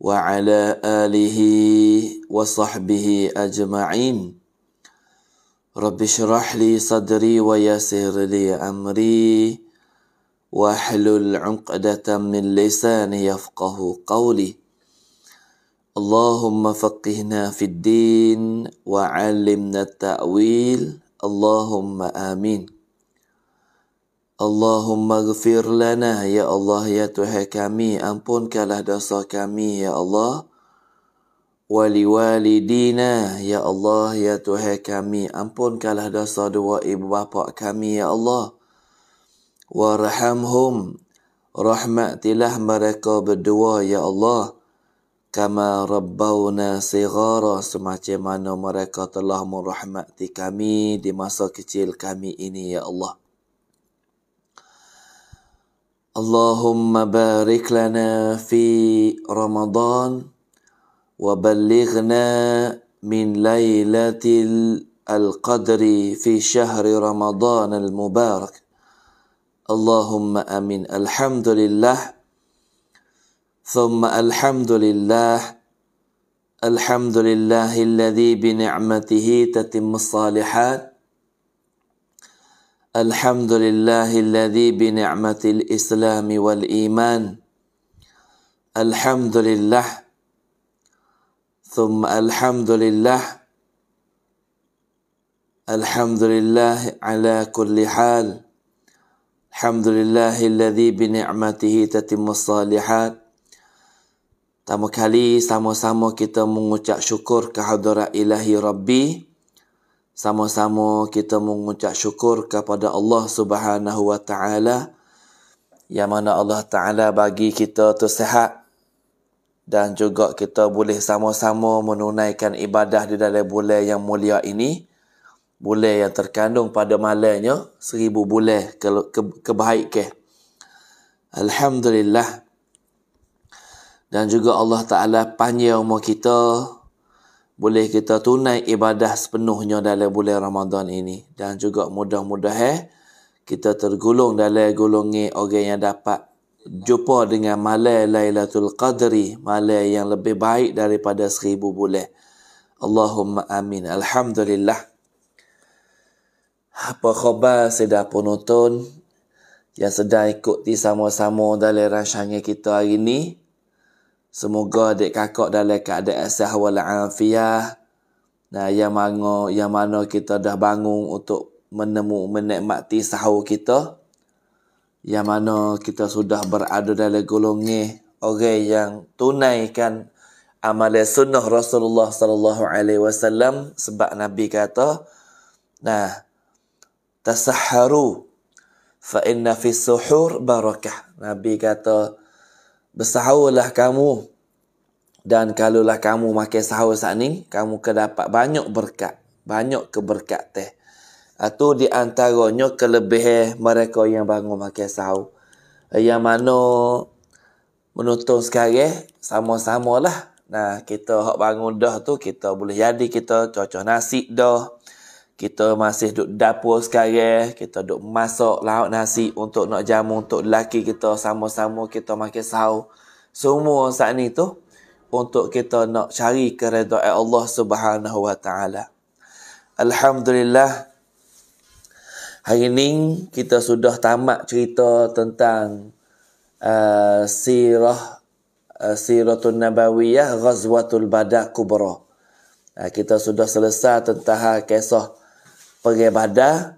وعلى آله وصحبه أجمعين رب اشرح لي صدري ويسر لي أمري واحلل عقدة من لساني يفقه قولي اللهم فقهنا في الدين وعلمنا التأويل اللهم آمين Allahumma gfir lana ya Allah ya Tuhan kami ampunkanlah dosa kami ya Allah wali walidina ya Allah ya Tuhan kami ampunkanlah dosa dua ibu bapa kami ya Allah warhamhum rahmatilah mereka berdua ya Allah kama rabbawna sigara semacam mana mereka telah merahmati kami di masa kecil kami ini ya Allah اللهم بارك لنا في رمضان وبلغنا من ليله القدر في شهر رمضان المبارك اللهم امين الحمد لله ثم الحمد لله الحمد لله الذي بنعمته تتم الصالحات الحمد لله الذي بنعمة الإسلام والإيمان الحمد لله ثم الحمد لله الحمد لله على كل حال الحمد لله الذي بنعمته تتم الصالحات Pertama kali sama-sama kita mengucap syukur kehadrat ilahi Rabbi sama-sama kita mengucap syukur kepada Allah Subhanahu Wa Taala yang mana Allah Taala bagi kita tu sehat dan juga kita boleh sama-sama menunaikan ibadah di dalam bulan yang mulia ini bulan yang terkandung pada malamnya seribu bulan ke, ke, kebaikan Alhamdulillah dan juga Allah Taala panjang umur kita boleh kita tunai ibadah sepenuhnya dalam bulan Ramadan ini dan juga mudah-mudahan mudah eh, kita tergolong dalam golongan orang yang dapat jumpa dengan malam Lailatul Qadri, malam yang lebih baik daripada seribu bulan. Allahumma amin. Alhamdulillah. Apa khabar sedap penonton yang sedang ikuti sama-sama dalam rancangan kita hari ini? Semoga adik kakak dalam keadaan sehat wal afiah. Nah, yang mana, yang mana kita dah bangun untuk menemu menikmati sahur kita. Yang mana kita sudah berada dalam golongnya orang yang tunaikan amalan sunnah Rasulullah sallallahu alaihi wasallam sebab Nabi kata, nah tasahharu fa inna fi suhur barakah. Nabi kata, bersahurlah kamu dan kalaulah kamu makan sahur saat ni, kamu akan dapat banyak berkat. Banyak keberkat teh. Itu di antaranya kelebihan mereka yang bangun makan sahur. Yang mana menonton sekarang, sama-sama lah. Nah, kita bangun dah tu, kita boleh jadi kita cocok nasi dah kita masih duduk dapur sekarang, kita duduk masak lauk nasi untuk nak jamu untuk lelaki kita sama-sama kita makan sahur. Semua saat ni tu untuk kita nak cari keredaan Allah Subhanahu Wa Taala. Alhamdulillah hari ni kita sudah tamat cerita tentang uh, sirah uh, siratul nabawiyah Ghazwatul Badak Kubra. Uh, kita sudah selesai tentang kisah peribadah.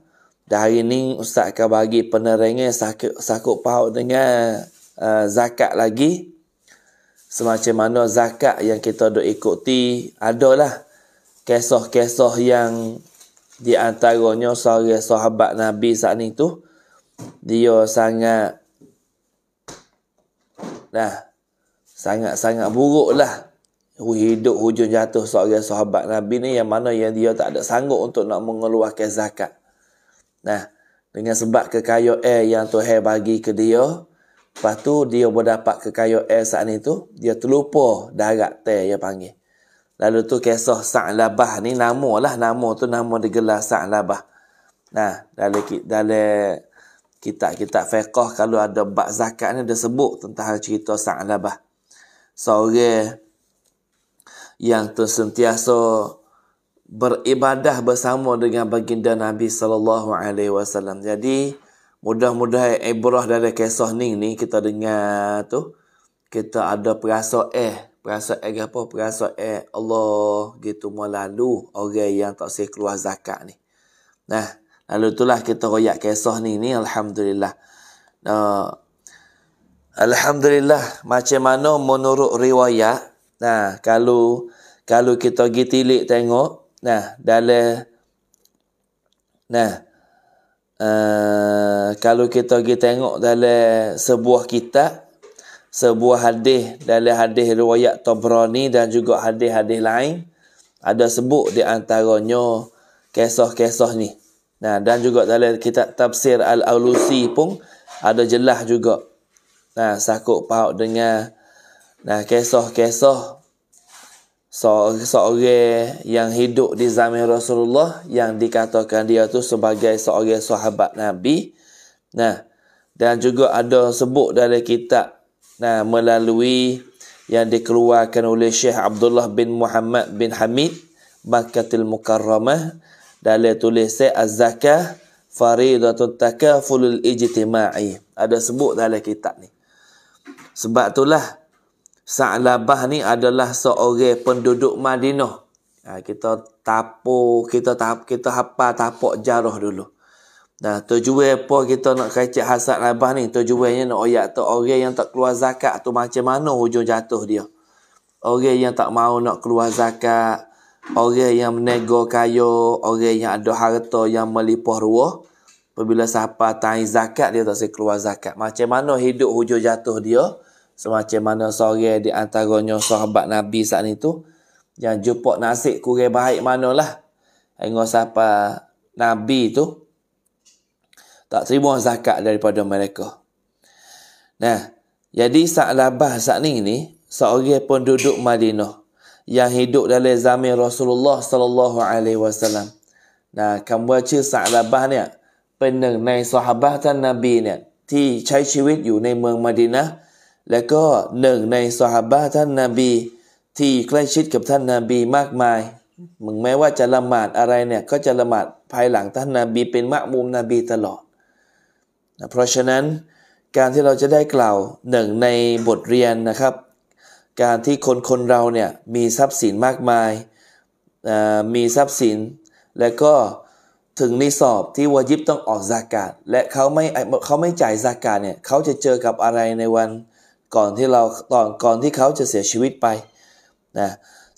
Dan hari ini Ustaz akan bagi penerengan sakut, sakut paut dengan uh, zakat lagi. Semacam mana zakat yang kita duk ikuti adalah kisah-kisah yang di antaranya seorang sahabat Nabi saat ni tu dia sangat nah sangat-sangat buruk lah hidup hujung jatuh seorang sahabat Nabi ni yang mana yang dia tak ada sanggup untuk nak mengeluarkan zakat. Nah, dengan sebab kekayu kekayaan yang Tuhan bagi ke dia, lepas tu dia kekayu kekayaan saat itu, dia terlupa darat teh yang panggil. Lalu tu kisah Sa'labah ni nama lah, nama tu nama digelar Sa'labah. Nah, dalam dalam kitab-kitab fiqh kalau ada bak zakat ni dia sebut tentang cerita Sa'labah. Seorang yang tersentiasa beribadah bersama dengan baginda Nabi sallallahu alaihi wasallam. Jadi mudah-mudahan ibrah dari kisah ni ni kita dengar tu kita ada perasa eh perasa eh apa perasa eh Allah gitu melalu orang yang tak sih keluar zakat ni. Nah, lalu itulah kita royak kisah ni ni alhamdulillah. Uh, alhamdulillah macam mana menurut riwayat Nah, kalau kalau kita pergi tilik tengok, nah, dalam nah, uh, kalau kita pergi tengok dalam sebuah kitab, sebuah hadis dalam hadis riwayat Tabrani dan juga hadis-hadis lain ada sebut di antaranya kisah-kisah ni. Nah, dan juga dalam kitab tafsir Al-Aulusi pun ada jelas juga. Nah, sakut pau dengan Nah, kisah-kisah seorang yang hidup di zaman Rasulullah yang dikatakan dia tu sebagai seorang sahabat Nabi. Nah, dan juga ada sebut dari kitab nah melalui yang dikeluarkan oleh Syekh Abdullah bin Muhammad bin Hamid Makkatil Mukarramah dalam tulisnya Az-Zakah Faridatul Takaful Ijtima'i. Ada sebut dalam kitab ni. Sebab itulah Sa'labah ni adalah seorang penduduk Madinah. Ha, kita tapo kita tap, kita hapa tapok jarah dulu. Nah, tujuan apa kita nak kecik hasad labah ni? Tujuannya nak oyak tu orang yang tak keluar zakat tu macam mana hujung jatuh dia. Orang yang tak mau nak keluar zakat, orang yang menego kayo, orang yang ada harta yang melipah ruah, apabila siapa tak zakat dia tak sekeluar zakat. Macam mana hidup hujung jatuh dia? Semacam mana sore eh, di antaranya sahabat Nabi saat itu. Yang jumpa nasib kurang baik mana lah? Dengan siapa Nabi itu. Tak terima zakat daripada mereka. Nah, jadi saat labah saat ini, ini seorang pun duduk Madinah yang hidup dalam zaman Rasulullah sallallahu alaihi wasallam. Nah, kamu baca sahabat labah ni, penang naik sahabat dan Nabi ni, ti cai ciwit di Madinah, และก็หนึ่งในสหบาท่านนาบีที่ใกล้ชิดกับท่านนาบีมากมายมึงแม้ว่าจะละหมาดอะไรเนี่ยก็จะละหมาดภายหลังท่านนาบีเป็นมะมุมนบีตลอดนะเพราะฉะนั้นการที่เราจะได้กล่าวหนึ่งในบทเรียนนะครับ การที่คนคนเราเนี่ยมีทรัพย์สินมากมายมีทรัพย์สิน และก็ถึงในสอบที่วายิบต้องออกจากาศและเขาไม่เขาไม่จ่ายจากาศเนี่ยเขาจะเจอกับอะไรในวันก่อนที่เราตอนก่อนที่เขาจะเสียชีวิตไปนะ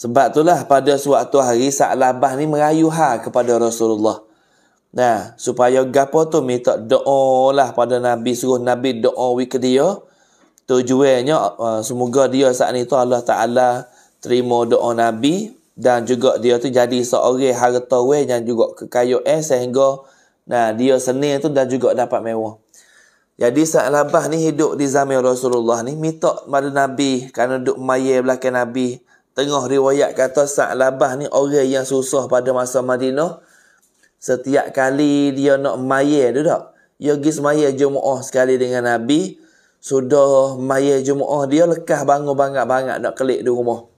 สมบัติตัวละพอเดือนสวัตัวฮาริสะลาบานี่มายุห่ากับพอเดือนรอสุลลอฮ์นะสุภายกับพอตัวมีต่อดอละพอเดือนนบีสุนบีดอวิกดิโอตัวจุเอเนาะสมุกดิโอสานิตัวอัลลอฮ์ตะอัลลาทริโมดอนบี dan juga dia tu jadi seorang harta wei dan juga kekayaan sehingga nah dia senil tu dan juga dapat mewah jadi Sa'ad Labah ni hidup di zaman Rasulullah ni minta pada Nabi kerana duduk mayir belakang Nabi. Tengah riwayat kata Sa'ad Labah ni orang yang susah pada masa Madinah. Setiap kali dia nak mayir tu tak? Dia pergi semayir Jumu'ah sekali dengan Nabi. Sudah mayir Jumu'ah dia lekah bangun bangat-bangat nak kelik di rumah.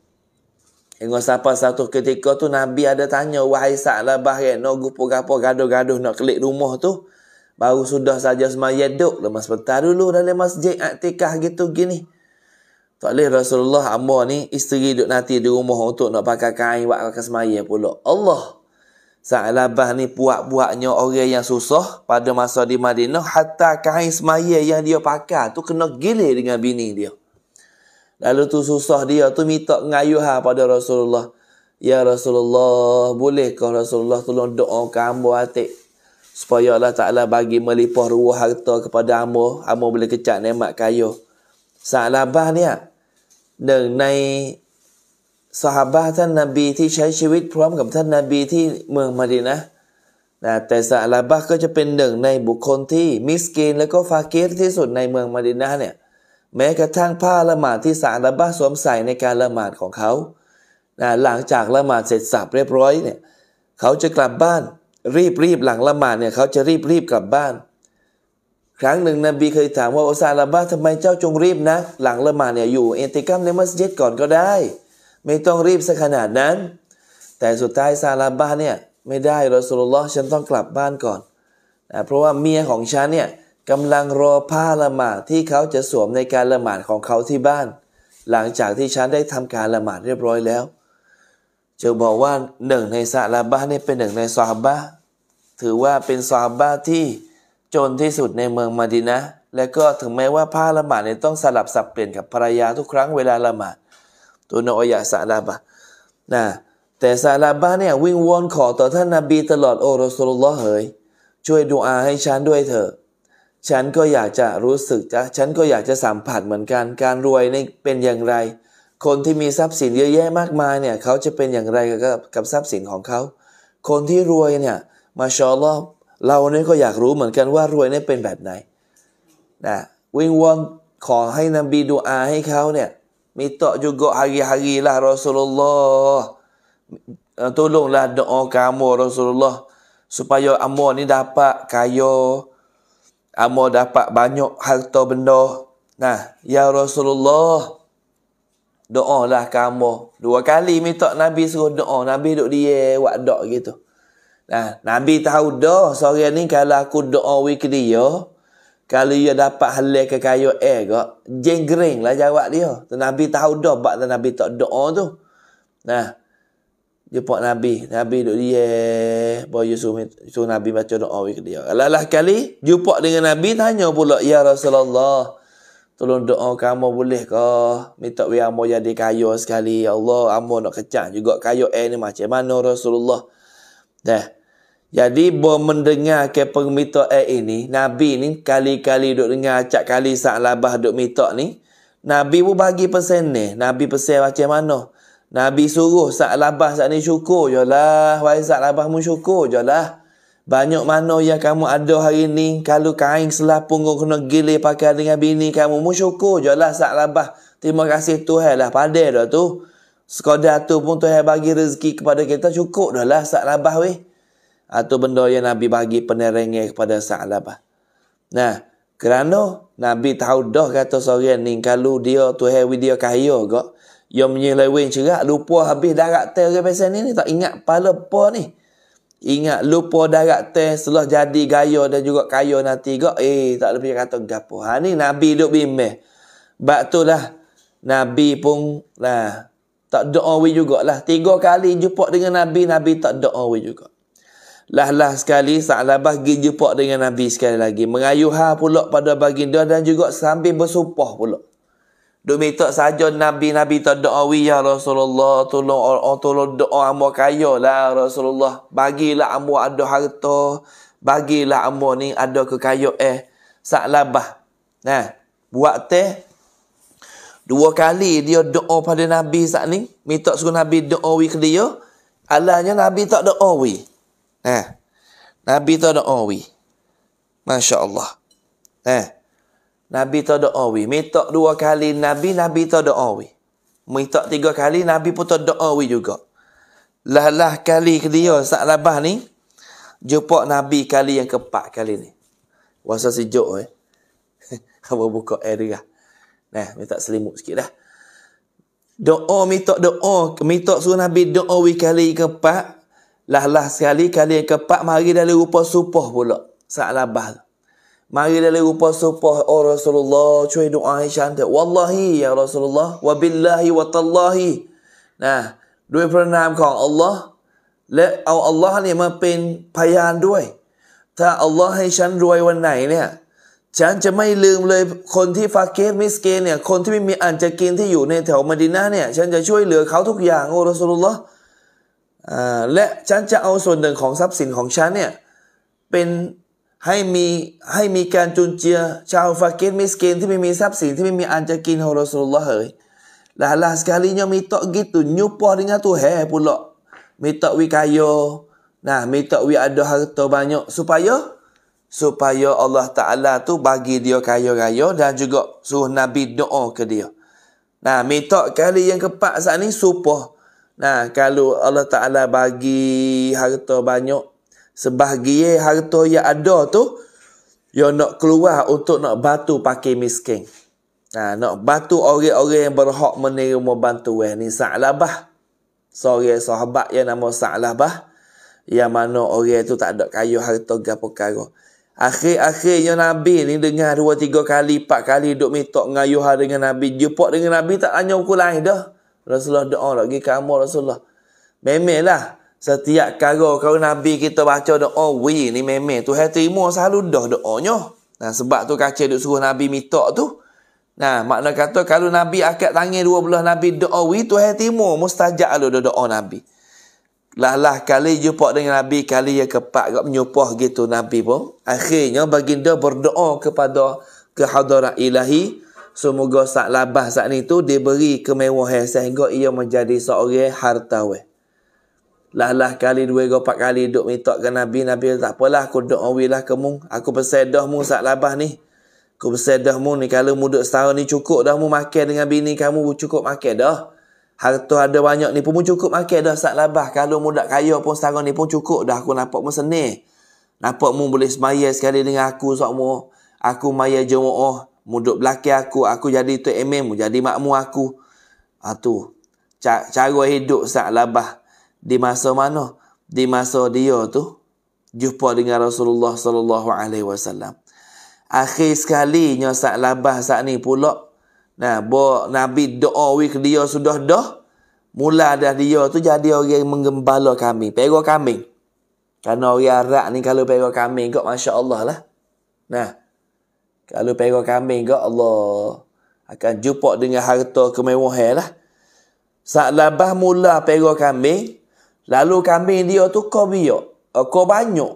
Dengan siapa satu ketika tu Nabi ada tanya. Wahai Sa'ad Labah ni kan, nak gupu-gupu gaduh-gaduh nak kelik rumah tu. Baru sudah saja semayat duk. Lemas petang dulu dalam masjid aktikah gitu gini. Tak boleh Rasulullah Amor ni isteri duduk nanti di rumah untuk nak pakai kain buat akan semayat pula. Allah. Sa'alabah ni puak-puaknya orang yang susah pada masa di Madinah. Hatta kain semayat yang dia pakai tu kena gilir dengan bini dia. Lalu tu susah dia tu minta ngayuha ha pada Rasulullah. Ya Rasulullah, bolehkah Rasulullah tolong doa kamu atik? supaya Allah Ta'ala bagi melipah ruah harta kepada Amr Amr boleh k e c a k nikmat kaya Sa'labah ni หนึ่งในสหบาท่านนาบีที่ใช้ชีวิตพร้อมกับท่านนาบีที่เมืองมาดีนะนะ แต่สาลาบะก็จะเป็นหนึ่งในบุคคลที่มิสกินและก็ฟาเกตที่สุดในเมืองมาดินาเนี่ยแม้กระทั่งผ้าละหมาดที่สาลาบาสวมใส่ในการละหมาดของเขานะหลังจากละหมาดเสร็จสับเรียบร้อยเนี่ยเขาจะกลับบ้านรีบรีบหลังละหมาดเนี่ยเขาจะรีบรีบกลับบ้าน ครั้งหนึ่งนบีเคยถามว่าอุซาลาบะทำไมเจ้าจงรีบนะหลังละหมาดเนี่ยอยู่เอติกัมในมัสยิดก่อนก็ได้ไม่ต้องรีบสักขนาดนั้น แต่สุดท้ายซาลาบะเนี่ยไม่ได้รอสุลลอฮ์ฉันต้องกลับบ้านก่อนนะเพราะว่าเมียของฉันเนี่ยกำลังรอผ้าละหมาดที่เขาจะสวมในการละหมาดของเขาที่บ้าน หลังจากที่ฉันได้ทำการละหมาดเรียบร้อยแล้วจะบอกว่าหนึ่งในซาลาบะนี่ยเป็นหนึ่งในซาบะถือว่าเป็นซาบะที่ จนที่สุดในเมืองมาดินะและก็ถึงแม้ว่าผ้าละหมาดเนี่ยต้องสลับสับเปลี่ยนกับภรรยาทุกครั้งเวลาละหมาดตัวนอยะซาลาบะนะแต่ซาลาบะเนี่ย วิ่งวอนขอต่อท่านนาบีตลอดโอรสุลลอเหยช่วยดูอาให้ฉันด้วยเถอะ ฉันก็อยากจะรู้สึกจ้ะฉันก็อยากจะสัมผัสเหมือนกันการรวยนี่เป็นอย่างไรคนที่มีทรัพย์สินเยอะแยะมากมายเนี่ยเขาจะเป็นอย่างไรกับกับทรัพย์สินของเขา คนที่รวยเนี่ยมาชอลอบเราเนี่ยก็อยากรู้เหมือนกันว่ารวยเนี่ยเป็นแบบไหนนะวิงวอนขอให้นบีดูอา ให้เขาเนี่ยมีต่อยุกฮากีฮากีลารอสุลลอฮ์ t o ล o n g อกา doa k สุลลอสุปายอัม s u p a y ด amo ni dapat kaya amo dapat banyak harta benda nah ya ล a doa lah kamu. Dua kali minta Nabi suruh doa. Nabi duduk dia eh, buat doa gitu. Nah, Nabi tahu dah sore ni kalau aku doa wik dia, kalau dia dapat hal ke kayu eh kok, jenggering lah jawab dia. Tu Nabi tahu dah buat Nabi tak doa tu. Nah, jumpa Nabi. Nabi duduk dia, eh, bawa dia suruh, Nabi baca doa wik dia. Alah-alah kali, jumpa dengan Nabi, tanya pula, Ya Rasulullah, Tolong doa kamu boleh ke? Minta biar kamu jadi kaya sekali. Ya Allah, kamu nak kecang juga kaya eh, ni macam mana Rasulullah. Dah. Jadi, boleh mendengar ke pengminta eh, ini. Nabi ni kali-kali duduk dengar. Acak kali saat labah duduk minta ni. Nabi pun bagi pesan ni. Nabi pesan macam mana? Nabi suruh saat labah saat ni syukur je lah. Wai Wahai saat labah mu syukur je lah. Banyak mana yang kamu ada hari ni. Kalau kain selah punggung kena gilir pakai dengan bini kamu. Mu syukur je lah sak labah. Terima kasih Tuhan lah. Padahal dah tu. Sekadar tu pun Tuhan bagi rezeki kepada kita. Cukup dah lah sak labah weh. Atau benda yang Nabi bagi penerengnya kepada sak labah. Nah. Kerana Nabi tahu dah kata seorang ni. Kalau dia Tuhan weh dia kaya kot. Yang menyelewin cerak. Lupa habis darat tel ni Tak ingat pala apa ni. Ingat lupa darat teh setelah jadi gaya dan juga kaya nanti ke. Eh, tak lebih kata gapo. Ha ni Nabi duk bimbing. Bak tu lah. Nabi pun lah. Tak doa we juga lah. Tiga kali jumpa dengan Nabi, Nabi tak doa we juga. Lah-lah sekali, Sa'labah pergi jumpa dengan Nabi sekali lagi. mengayuh ha pula pada baginda dan juga sambil bersumpah pula. Duk minta saja Nabi-Nabi tak doa Ya Rasulullah Tolong orang tolong doa Amor kaya lah Rasulullah Bagilah Amor ada harta Bagilah Amor ni ada kekaya eh Saklabah Nah Buat teh Dua kali dia doa pada Nabi saat ni Minta suruh Nabi doa wi ke dia Alahnya Nabi tak doa wi Nah Nabi tak doa wi Masya Allah Nah Nabi tak doa we. mitok dua kali Nabi, Nabi tak doa we. mitok tiga kali Nabi pun tak doa we juga. Lah-lah kali ke dia saat labah ni. Jumpa Nabi kali yang keempat kali ni. Wasa sejuk eh. Apa buka air dia. Ah? Nah, minta selimut sikit dah. Doa, mitok doa. Minta suruh Nabi doa we kali yang keempat. Lah-lah sekali kali yang keempat. Mari dari rupa supah pula. Saat labah tu. มาอีเร็วุปอสุปอัลลอฮ์สุลลัลช่วยดูอาให้ฉันเถอะวัลลอฮียาลอฮสุลลัลวะบิลลาฮิวะตัลลอฮีนะด้วยพระนามของอัลลอฮ์และเอาอัลลอฮ์เนี่ยมาเป็นพยานด้วย ถ้าอัลลอฮ์ให้ฉันรวยวันไหนเนี่ยฉันจะไม่ลืมเลย คนที่ฟาเกฟมิสเกนเนี่ย คนที่ไม่มีอันจะกินที่อยู่ในแถวมาดินาเนี่ยฉันจะช่วยเหลือเขาทุกอย่างอัลลอฮ์สุลลัลและฉันจะเอาส่วนหนึ่งของทรัพย์สินของฉันเนี่ยเป็นให้มีให้มีการจุนเจือชาวฟากินมิสกินที่ไม่มีทรัพย์สินที่ไม่มีอันจะกินฮอรสุลละเหยและลาสกาลีย่อมมีตะกิตุนยุปอดิงาตุแห่ปุลละมีตะวิกายโยนะมีตะวิอัดฮะตัวบานยสุปายโย lah, lah, supaya Allah Ta'ala tu bagi dia kaya-kaya dan juga suruh Nabi doa ke dia. Nah, minta kali yang keempat saat ni, supah. Nah, kalau Allah Ta'ala bagi harta banyak, sebahagia harta yang ada tu yo nak keluar untuk nak batu pakai miskin ha nak batu orang-orang yang berhak menerima bantuan ni Sa'labah seorang sahabat yang nama Sa'labah yang mana orang tu tak ada kayu harta ke perkara akhir-akhirnya Nabi ni dengar dua tiga kali empat kali duk minta ngayuh dengan Nabi jumpa dengan Nabi tak hanya ukur lain dah Rasulullah doa lagi kamu Rasulullah memelah. Setiap kali kalau Nabi kita baca doa oh, wi ni memang Tuhan terima selalu dah doanya. Nah sebab tu kaca duk suruh Nabi mitok tu. Nah makna kata kalau Nabi akad tangan belah Nabi doa wi Tuhan terima mustajab lu lah doa, doa Nabi. Lah lah kali jumpa dengan Nabi kali ya kepak gap menyupah gitu Nabi pun. Akhirnya baginda berdoa kepada kehadaran Ilahi semoga saat labah saat tu diberi kemewahan sehingga ia menjadi seorang hartawan lah-lah kali dua ke empat kali duk minta ke Nabi, Nabi tak apalah aku duk awi lah kemu. Aku pesan dah mu saat labah ni. Aku pesan dah mu ni kalau mu duk setahun ni cukup dah mu makan dengan bini kamu, cukup makan dah. Harta ada banyak ni pun cukup makan dah saat labah. Kalau mu tak kaya pun setahun ni pun cukup dah aku nampak mu senih. Nampak mu boleh semaya sekali dengan aku sebab mu. Aku maya jemaah, oh, mu duk belakang aku, aku jadi tu emem, jadi makmu aku. Ha tu. Cara hidup saat labah di masa mana? Di masa dia tu jumpa dengan Rasulullah sallallahu alaihi wasallam. Akhir sekalinya saat labah saat ni pula nah bo nabi doa wik dia sudah dah mula dah dia tu jadi orang yang menggembala kami, pegang kami. Karena orang Arab ni kalau pegang kami kok masya-Allah lah. Nah. Kalau pegang kami kok Allah akan jumpa dengan harta kemewahan lah. Saat labah mula pegang kambing, Lalu kambing dia tu kau biok. Eh, kau banyak.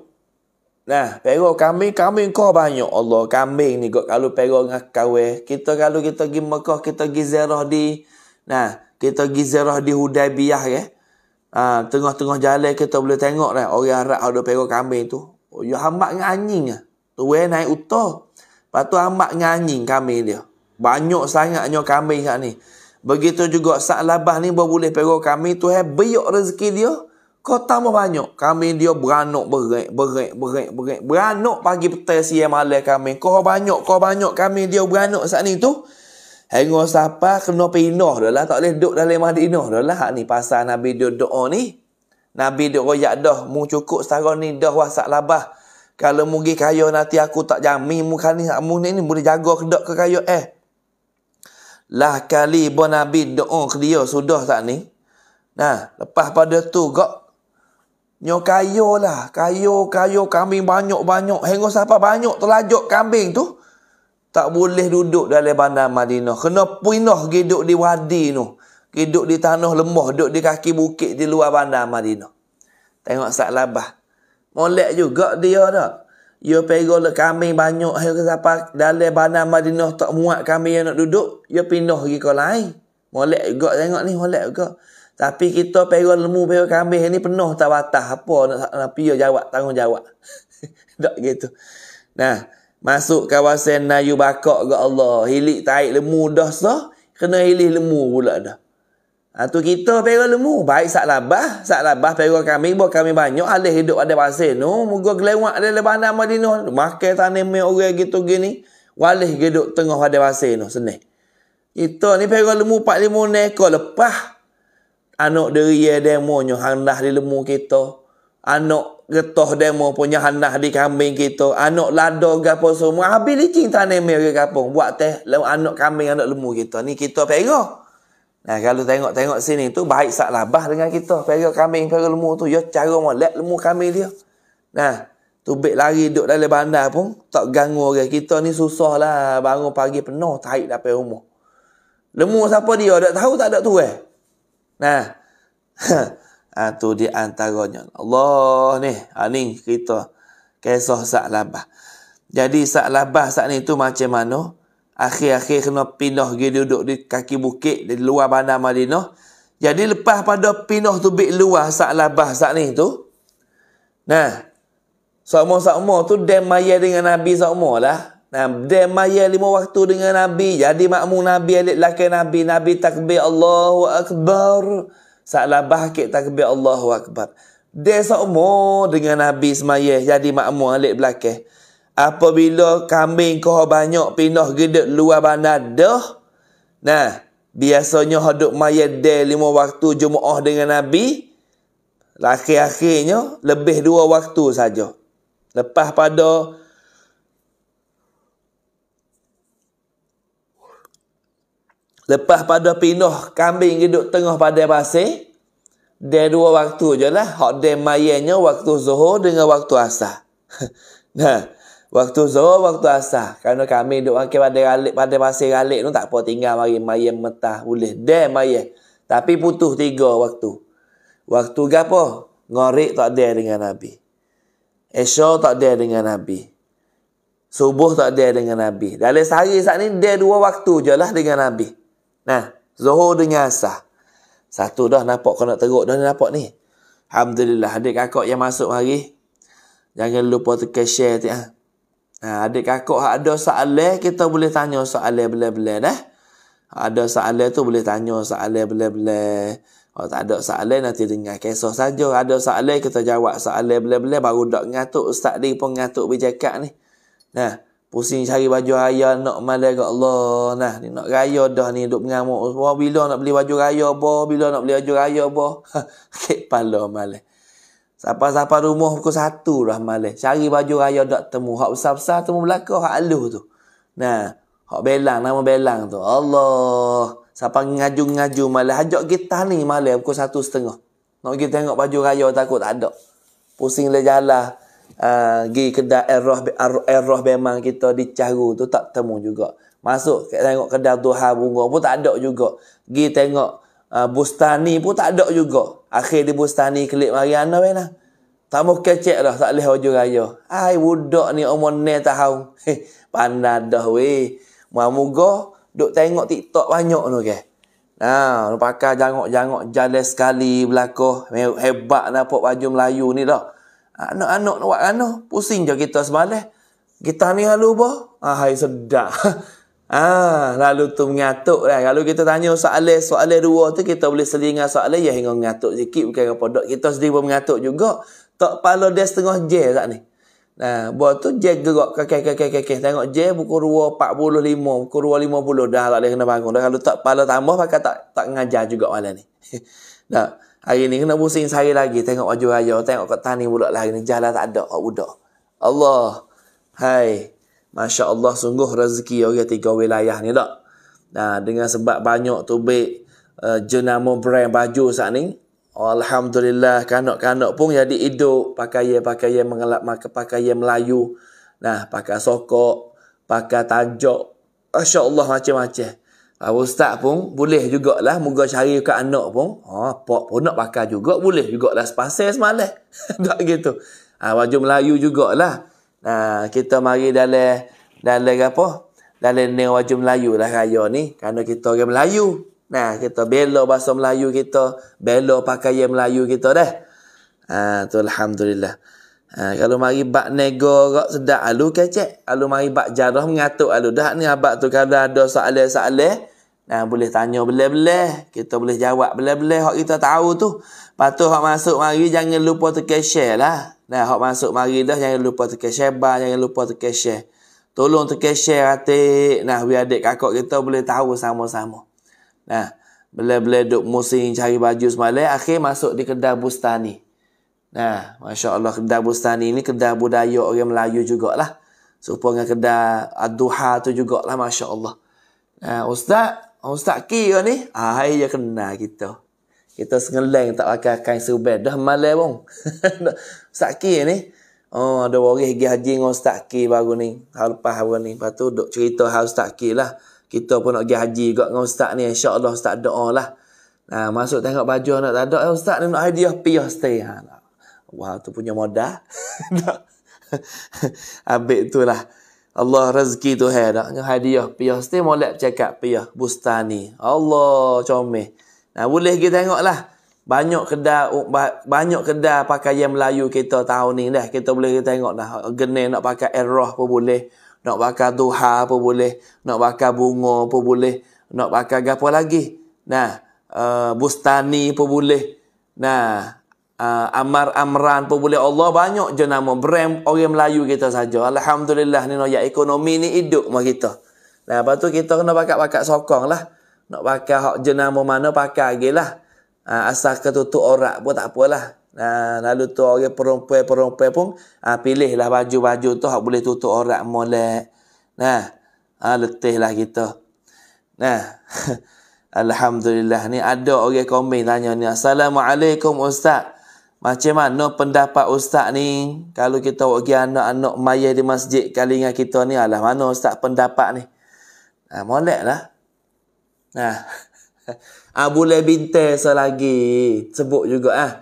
Nah, pegang kambing, kambing kau banyak. Allah, kambing ni kalau pegang dengan kawai. Kita kalau kita pergi Mekah, kita pergi Zerah di... Nah, kita pergi Zerah di Hudaybiyah ke. Eh? Uh, Tengah-tengah jalan kita boleh tengok lah. Orang Arab ada pegang kambing tu. Oh, ya hamak dengan anjing lah. Tu eh, naik utah. Lepas tu hamak dengan anjing kambing dia. Banyak sangatnya kambing kat ni. Begitu juga Sa'ad Labah ni boleh pergi kami tu eh beyok rezeki dia. Kota mah banyak. Kami dia beranok berik, berik, berik, berik. Beranok pagi petang siang malam kami. Kau banyak, kau banyak kami dia beranok saat ni tu. Hengo siapa kena pindah dah lah. Tak boleh duduk dalam Madinah dah lah. Ni pasal Nabi dia doa ni. Nabi dia royak dah. Mu cukup setara ni dah wah Labah. Kalau mugi kayo kaya nanti aku tak jamin. Mu kan ni, mu ni, ni boleh jaga kedok ke kayo eh. Lah kali pun Nabi doa ke dia sudah tak ni. Nah, lepas pada tu kok. Nyo kayo lah. Kayo, kayo, kambing banyak-banyak. Hengos siapa banyak terlajuk kambing tu. Tak boleh duduk dalam bandar Madinah. Kena pinuh hidup di wadi tu. Hidup di tanah lembah. Duduk di kaki bukit di luar bandar Madinah. Tengok sak labah. Molek juga dia tak. Ia pergi oleh kambing banyak. Ia kata apa? Dalam bandar Madinah tak muat kambing yang nak duduk. Ia pindah pergi ke lain. Molek gak tengok ni. Molek juga. Tapi kita pergi lemu pergi kambing ini penuh tak batas. Apa nak, nak, nak tanggung jawab. Tanggungjawab. gitu. Nah. Masuk kawasan Nayu Bakok ke Allah. Hilik taik lemu dah sah. Kena hilik lemu pula dah. Antu ha, kita pera lemu. Baik sak labah. Sak labah pera kami. Buat kami banyak. Alih hidup ada pasir. No, muka gelewak ada lebah nak madinah. Makai tanah main orang gitu gini. Walih hidup tengah ada pasir. No, senih. Kita ni pera lemu 45 neko lepah Anak dari demo nyo handah di lemu kita. Anak getoh demo punya handah di kambing kita. Anak lado gapo semua. Habis licin tanah main orang Buat teh anak kambing anak lemu kita. Ni kita pera. Nah, kalau tengok-tengok sini tu baik sak labah dengan kita. Pergi kambing, pergi lemu tu. Ya, cara mah lek lemu kambing dia. Nah, tu baik lari duduk dalam bandar pun tak ganggu orang. Kita ni susah lah bangun pagi penuh taik dapat rumah. Lemu siapa dia? Tak tahu tak ada ah, tu eh. Nah. ha, tu di antaranya. Allah ni, ha, ni kita kisah sak labah. Jadi sak labah sak ni tu macam mana? akhir-akhir kena pindah pergi duduk di kaki bukit di luar bandar Madinah. Jadi lepas pada pindah tu bit luar saat labah saat ni tu. Nah. Sama-sama tu dem maya dengan Nabi sama lah. Nah, dem maya lima waktu dengan Nabi. Jadi makmum Nabi alik laki Nabi. Nabi takbir Allahu Akbar. Saat labah kek takbir Allahu Akbar. Dia sama dengan Nabi semaya. Jadi makmum alik belakang apabila kambing kau banyak pindah gedek luar bandar dah. Nah, biasanya hadut mayat dah lima waktu jumaah dengan Nabi. Laki-akhirnya lebih dua waktu saja. Lepas pada Lepas pada pindah kambing duduk tengah pada pasir, dia dua waktu je lah. Hak dia mayanya waktu zuhur dengan waktu asa. nah, Waktu zuhur, waktu asah. Kerana kami duduk makan pada galik, pada pasir galik tu tak apa tinggal mari mayam metah boleh. Dan mayam. Tapi putus tiga waktu. Waktu apa? Ngorik tak ada dengan Nabi. Esok tak ada dengan Nabi. Subuh tak ada dengan Nabi. Dalam sehari saat ni, dia dua waktu je lah dengan Nabi. Nah, zuhur dengan asah. Satu dah nampak kau nak teruk dah ni nampak ni. Alhamdulillah, adik kakak yang masuk hari. Jangan lupa tekan share tiap. Ha, adik kakak ada soalan kita boleh tanya soalan bela-bela dah. Eh? Ada soalan tu boleh tanya soalan bela-bela. Kalau oh, tak ada soalan nanti dengar kisah saja. Ada soalan kita jawab soalan bela-bela baru dak ngatuk ustaz ni pun ngatuk bijakak ni. Nah, pusing cari baju raya nak malai ke Allah. Nah, ni nak raya dah ni duk mengamuk. Oh, bila nak beli baju raya boh, Bila nak beli baju raya apa? Kepala malai. Sampai-sampai rumah pukul satu dah malam. Cari baju raya tak temu. Hak besar-besar temu belakang, hak aluh tu. Nah, hak belang, nama belang tu. Allah. Sampai ngaju-ngaju malam. Hajak kita ni malam pukul satu setengah. Nak pergi tengok baju raya takut tak ada. Pusing le jalan. Uh, ah, gi kedai eroh eh, eroh ah, eh, memang kita dicaru tu tak temu juga. Masuk tengok kedai Tuhan bunga pun tak ada juga. Gi tengok Ah, bustani pun tak ada juga. Akhir di bustani kelip Mariana wei nah. Tamu mau kecek dah tak leh baju raya. Ai budak ni umur ne tahu. Hei, pandai dah weh. Mamuga duk tengok TikTok banyak tu ke. Nah, lu jangok-jangok jalan sekali belako hebat nampak lah baju Melayu ni dah. Anak-anak nak buat kan Pusing je kita sebalik. Kita ni halu bah. Ah, hai sedap. Ah, lalu tu mengatuk lah. Kalau kita tanya soalan, soalan dua tu kita boleh selinga soalan ya hingga mengatuk sikit bukan apa dok. Kita sedih pun mengatuk juga. Tak pala dia setengah je tak ni. Nah, ha, buat tu je gerak kaki kaki kaki tengok je pukul 2.45, pukul 2.50 dah tak boleh kena bangun. Dah kalau tak pala tambah pakai tak tak ngajar juga malam ni. Nah, hari ni kena pusing saya lagi tengok baju raya, tengok kat tani pula lagi ni jalan tak ada kat budak. Allah. Hai. Hey. Masya Allah sungguh rezeki ya orang tiga wilayah ni tak. Nah, ha, dengan sebab banyak tu baik uh, eh, jenama brand baju saat ni. Alhamdulillah kanak-kanak pun jadi hidup. Pakaian-pakaian mengelap maka pakaian Melayu. Nah, pakai sokok, pakai tajuk. Masya Allah macam-macam. Uh, Ustaz pun boleh jugalah. Moga cari ke anak pun. Oh, pok pun nak pakai juga. Boleh jugalah sepasir semalam. tak gitu. Uh, baju Melayu jugalah. lah. Ha, kita mari dalam dalam apa? Dalam ni baju Melayu lah raya ni. Kerana kita orang Melayu. Nah, kita bela bahasa Melayu kita. Bela pakaian Melayu kita dah. Ha, tu Alhamdulillah. Ha, kalau mari bak nego kok sedak alu kecek. Alu mari bak jarah mengatuk alu. Dah ni abak tu kalau ada soalan-soalan. Nah, boleh tanya boleh-boleh. Kita boleh jawab boleh-boleh. Hak kita tahu tu. Lepas tu, masuk mari, jangan lupa tekan share lah. Nah, hak masuk mari dah, jangan lupa tekan share bar, jangan lupa tekan share. Tolong tekan share ratik. Nah, biar adik kakak kita boleh tahu sama-sama. Nah, boleh-boleh duduk musim cari baju semalam. Akhir masuk di kedai bustani. Nah, Masya Allah, kedai bustani ni kedai budaya orang Melayu jugalah. Supaya dengan kedai aduha tu jugalah, Masya Allah. Nah, Ustaz, Ustaz Ki ni? Ah, ya kena kita. Kita sengeleng tak pakai kain serban. Dah malam pun. Sakit ni. Oh, ada orang pergi haji dengan Ustaz Ki baru ni. Hal lepas baru ni. Lepas tu, duk cerita hal Ustaz Ki lah. Kita pun nak pergi haji juga dengan Ustaz ni. InsyaAllah Ustaz doa lah. Nah, masuk tengok baju nak tak ada. Eh, Ustaz ni nak hadiah piah stay. Ha, nah. Wah, tu punya modal. Habis tu lah. Allah rezeki tu hai. Nah. Hadiah piah stay. Mulai cakap piah. Bustani. Allah comel. Ha, boleh pergi tengoklah. Banyak kedai oh, banyak kedai pakaian Melayu kita tahun ni dah. Kita boleh kita tengok dah. Genel nak pakai Eroh pun boleh. Nak pakai Duha pun boleh. Nak pakai bunga pun boleh. Nak pakai gapo lagi. Nah, uh, Bustani pun boleh. Nah, uh, Amar Amran pun boleh. Allah banyak je nama brand orang Melayu kita saja. Alhamdulillah ni noya ekonomi ni hidup mah kita. Nah, lepas tu kita kena pakai-pakai sokong lah nak pakai hak jenama mana pakai lagi lah. Ha, asal ketutup orang pun tak apalah. Ha, lalu tu orang perempuan-perempuan pun ha, pilih lah baju-baju tu hak boleh tutup orang molek. Nah, ha, letih lah kita. Nah, Alhamdulillah ni ada orang komen tanya ni. Assalamualaikum Ustaz. Macam mana pendapat Ustaz ni? Kalau kita pergi anak-anak maya di masjid kali dengan kita ni. Alah mana Ustaz pendapat ni? Ha, molek lah. Nah. Abu Labin Tes lagi sebut juga ah.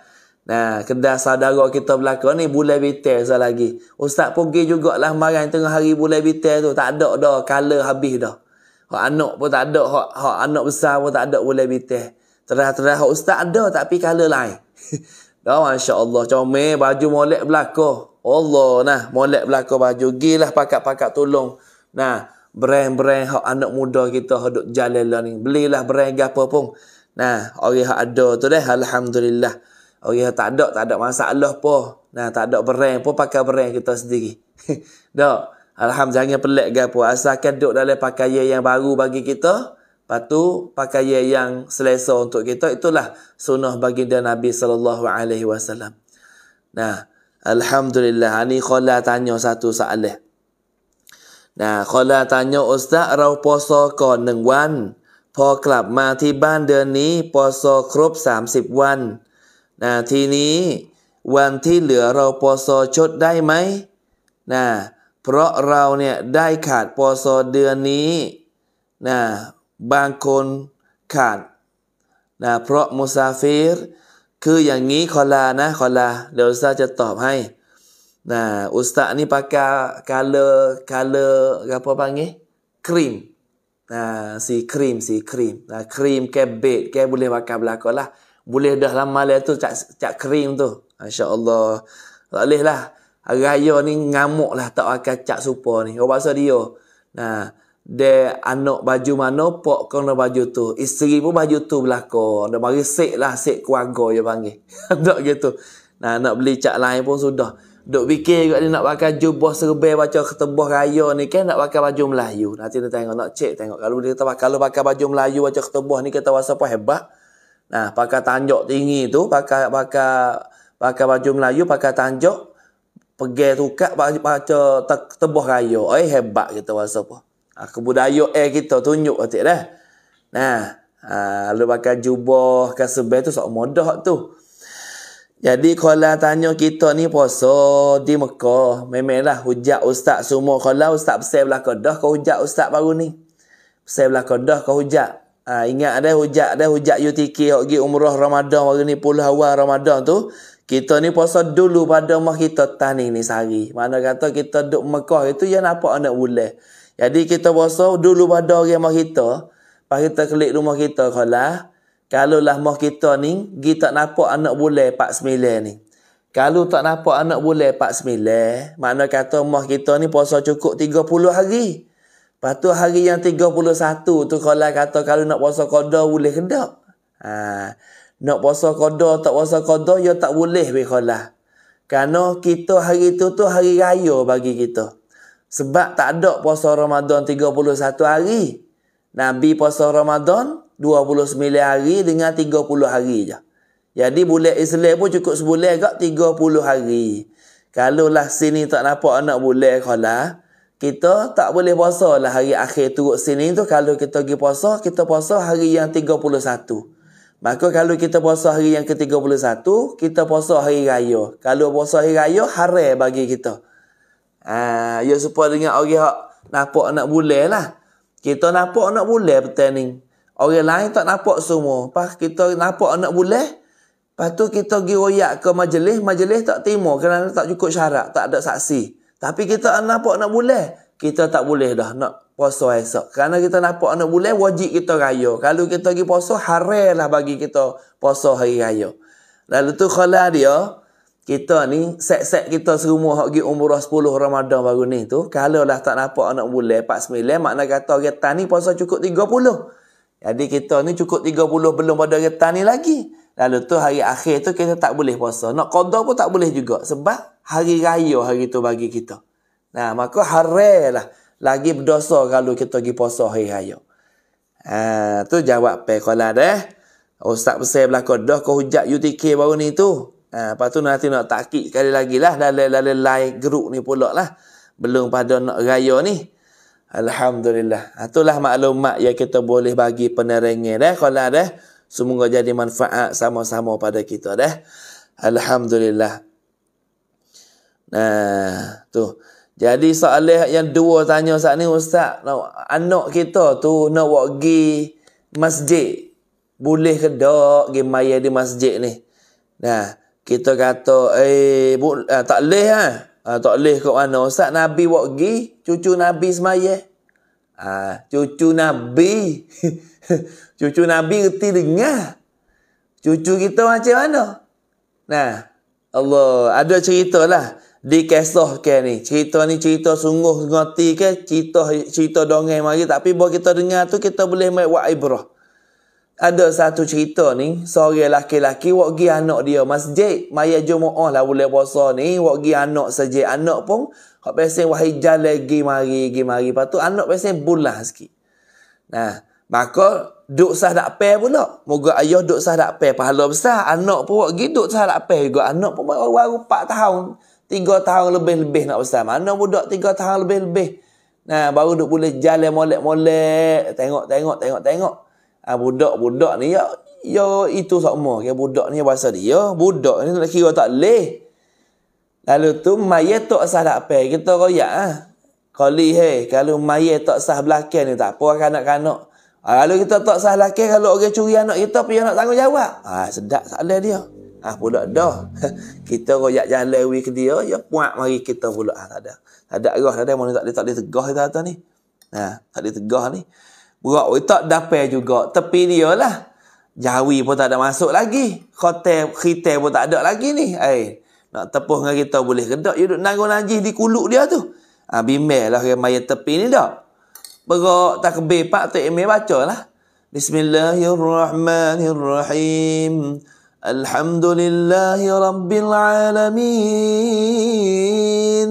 Nah, kedah saudara kita belaka ni bulan bitel sekali lagi. Ustaz pergi jugaklah marang tengah hari bulan bitel tu. Tak ada dah, color habis dah. Hak anak pun tak ada, hak, hak anak besar pun tak ada bulan bitel. Terah-terah hak ustaz ada tapi color lain. dah, Masya Allah. Comel, baju molek belaka. Allah, nah, molek belaka baju. Gilah pakat-pakat tolong. Nah, brand-brand hak anak muda kita hak duk jalan lah ni. Belilah brand apa pun. Nah, orang hak ada tu deh alhamdulillah. Orang hak tak ada tak ada masalah apa. Nah, tak ada brand pun pakai brand kita sendiri. Dok. Alhamdulillah jangan pelik gapo. Asalkan duk dalam pakaian yang baru bagi kita, patu pakaian yang selesa untuk kita itulah sunnah baginda Nabi sallallahu alaihi wasallam. Nah, alhamdulillah ani ha, khola tanya satu soalan. นะคอลาตานโยอุสตะเราปอซอก่อนหนึ่งวัน พอกลับมาที่บ้านเดือนนี้ปอซอครบ30 วันนะทีนี้ วันที่เหลือเราปอซอชดได้ไหมนะเพราะเราเนี่ยได้ขาดปอซอเดือนนี้นะบางคนขาดนะเพราะมุซาฟิรคืออย่างนี้คอลานะคอลาเดี๋ยวซาจะตอบให้ Nah, ustaz ni pakai color color apa panggil? Cream. Nah, si cream, si cream. Nah, cream ke bed ke boleh pakai belakang lah. Boleh dah lah lama le tu cak cak cream tu. Masya-Allah. Tak boleh lah. Raya ni ngamuk lah tak pakai cak supa ni. Kau pasal dia. Nah, de anak baju mana, pok kena baju tu. Isteri pun baju tu belakang. Dia bagi sik lah, sik keluarga dia panggil. tak gitu. Nah, nak beli cak lain pun sudah. Duk fikir juga ni nak pakai jubah serba baca ketebah raya ni kan nak pakai baju Melayu. Nanti dia tengok nak cek tengok kalau dia kata kalau pakai baju Melayu baca ketebah ni kata rasa apa hebat. Nah, pakai tanjak tinggi tu, pakai pakai pakai baju Melayu, pakai tanjak pergi tukar baca ketebah raya. Oi eh, hebat kita rasa apa. Ah kebudaya eh kita tunjuk atik dah. Nah, ah lu pakai jubah kasebe tu sok modah tu. Jadi kalau tanya kita ni puasa di Mekah, memanglah hujak ustaz semua. Kalau ustaz besar belakang, dah kau hujak ustaz baru ni. Besar belakang, dah kau hujak. Ha, ingat ada hujak, ada hujak UTK yang pergi umrah Ramadan baru ni, puluh awal Ramadan tu. Kita ni puasa dulu pada rumah kita tani ni sehari. Mana kata kita duk Mekah itu yang nampak anak boleh. Jadi kita puasa dulu pada rumah kita. pas kita klik rumah kita kalau kalau lah moh kita ni, gi tak nampak anak boleh Pak Semilai ni. Kalau tak nampak anak boleh Pak Semilai, makna kata moh kita ni puasa cukup 30 hari. Lepas tu hari yang 31 tu kalau kata kalau nak puasa kodoh boleh ke tak? Ha. Nak puasa kodoh, tak puasa kodoh, ya tak boleh bih kalah. Kerana kita hari tu tu hari raya bagi kita. Sebab tak ada puasa Ramadan 31 hari. Nabi puasa Ramadan 29 hari dengan 30 hari je. Jadi bulat Islam pun cukup sebulan agak 30 hari. Kalau lah sini tak nampak anak bulat kalah, kita tak boleh puasa lah hari akhir turut sini tu. Kalau kita pergi puasa, kita puasa hari yang 31. Maka kalau kita puasa hari yang ke-31, kita puasa hari raya. Kalau puasa hari raya, hari bagi kita. Ah, ha, ya supaya dengan orang yang nampak anak bulat lah. Kita nampak anak bulat pertanding. ni. Orang lain tak nampak semua. Pas kita nampak anak boleh, lepas tu kita pergi royak ke majlis, majlis tak terima kerana tak cukup syarat, tak ada saksi. Tapi kita nampak anak boleh, kita tak boleh dah nak puasa esok. Kerana kita nampak anak boleh, wajib kita raya. Kalau kita pergi puasa, haralah bagi kita puasa hari raya. Lalu tu kalau dia, kita ni, set-set kita semua yang pergi umrah 10 Ramadan baru ni tu, kalau lah tak nampak anak boleh, 49, makna kata kita ni puasa cukup 30. Jadi kita ni cukup 30 belum pada getah ni lagi. Lalu tu hari akhir tu kita tak boleh puasa. Nak kodoh pun tak boleh juga. Sebab hari raya hari tu bagi kita. Nah, maka haray lah. Lagi berdosa kalau kita pergi puasa hari raya. Ha, tu jawab pekola deh. Ustaz besar belakang dah kau hujat UTK baru ni tu. Ha, lepas tu nanti nak takik kali lagi lah. Dalai-dalai lain geruk ni pula lah. Belum pada nak raya ni. Alhamdulillah. Ha, itulah maklumat yang kita boleh bagi penerengi deh. Kalau deh, semoga jadi manfaat sama-sama pada kita deh. Alhamdulillah. Nah, tu. Jadi soalan yang dua tanya saat ni ustaz, anak kita tu nak buat pergi masjid. Boleh ke dak pergi maya di masjid ni? Nah, kita kata, eh, bu, eh tak ha? Ha, tak boleh ke mana. Ustaz Nabi buat pergi. Cucu Nabi semaya. Ha, cucu Nabi. cucu Nabi kerti dengar. Cucu kita macam mana? Nah, Allah. Ada cerita lah. Di kisah ke ni. Cerita ni cerita sungguh ngerti ke. Cerita, cerita dongeng lagi. Tapi buat kita dengar tu kita boleh buat ibrah ada satu cerita ni, seorang lelaki-lelaki wak gi anak dia masjid, maya jumaah lah bulan puasa ni, wak gi anak saja anak pun hak pesen wahai jalan gi mari gi mari. Patu anak pesen bulah sikit. Nah, maka duk sah dak pe pula. Moga ayah duk sah dak pe pahala besar, anak pun wak gi duk sah dak pe juga anak pun baru 4 tahun. Tiga tahun lebih-lebih nak besar. Mana budak tiga tahun lebih-lebih. Nah, baru duk boleh jalan molek-molek. Tengok-tengok, tengok-tengok ha, ah, budak-budak ni ya ya itu sama ke ya, budak ni bahasa dia ya, budak ni nak kira tak leh lalu tu mayat tak sah nak pay kita royak ah ha. kali he kalau mayat tak sah belakang ni tak apa kanak-kanak ha, lalu kita tak sah laki kalau orang curi anak kita pi nak tanggungjawab ah ha, sedak salah dia ah ha, pula dah kita royak jalan we ke dia ya puak mari kita pula ha, tak ada tak ada roh tak ada mana tak boleh tak boleh tegah kita atas ni ha, tak boleh tegah ni Buat otak dapai juga. Tepi dia lah. Jawi pun tak ada masuk lagi. Khotel, khitel pun tak ada lagi ni. Ay, eh, nak tepuh dengan kita boleh ke tak? You duduk nanggung najis di kuluk dia tu. Ha, bimbel lah yang maya tepi ni tak. Berok takbir pak tu Amy baca lah. Bismillahirrahmanirrahim. Alhamdulillahi Rabbil Alamin.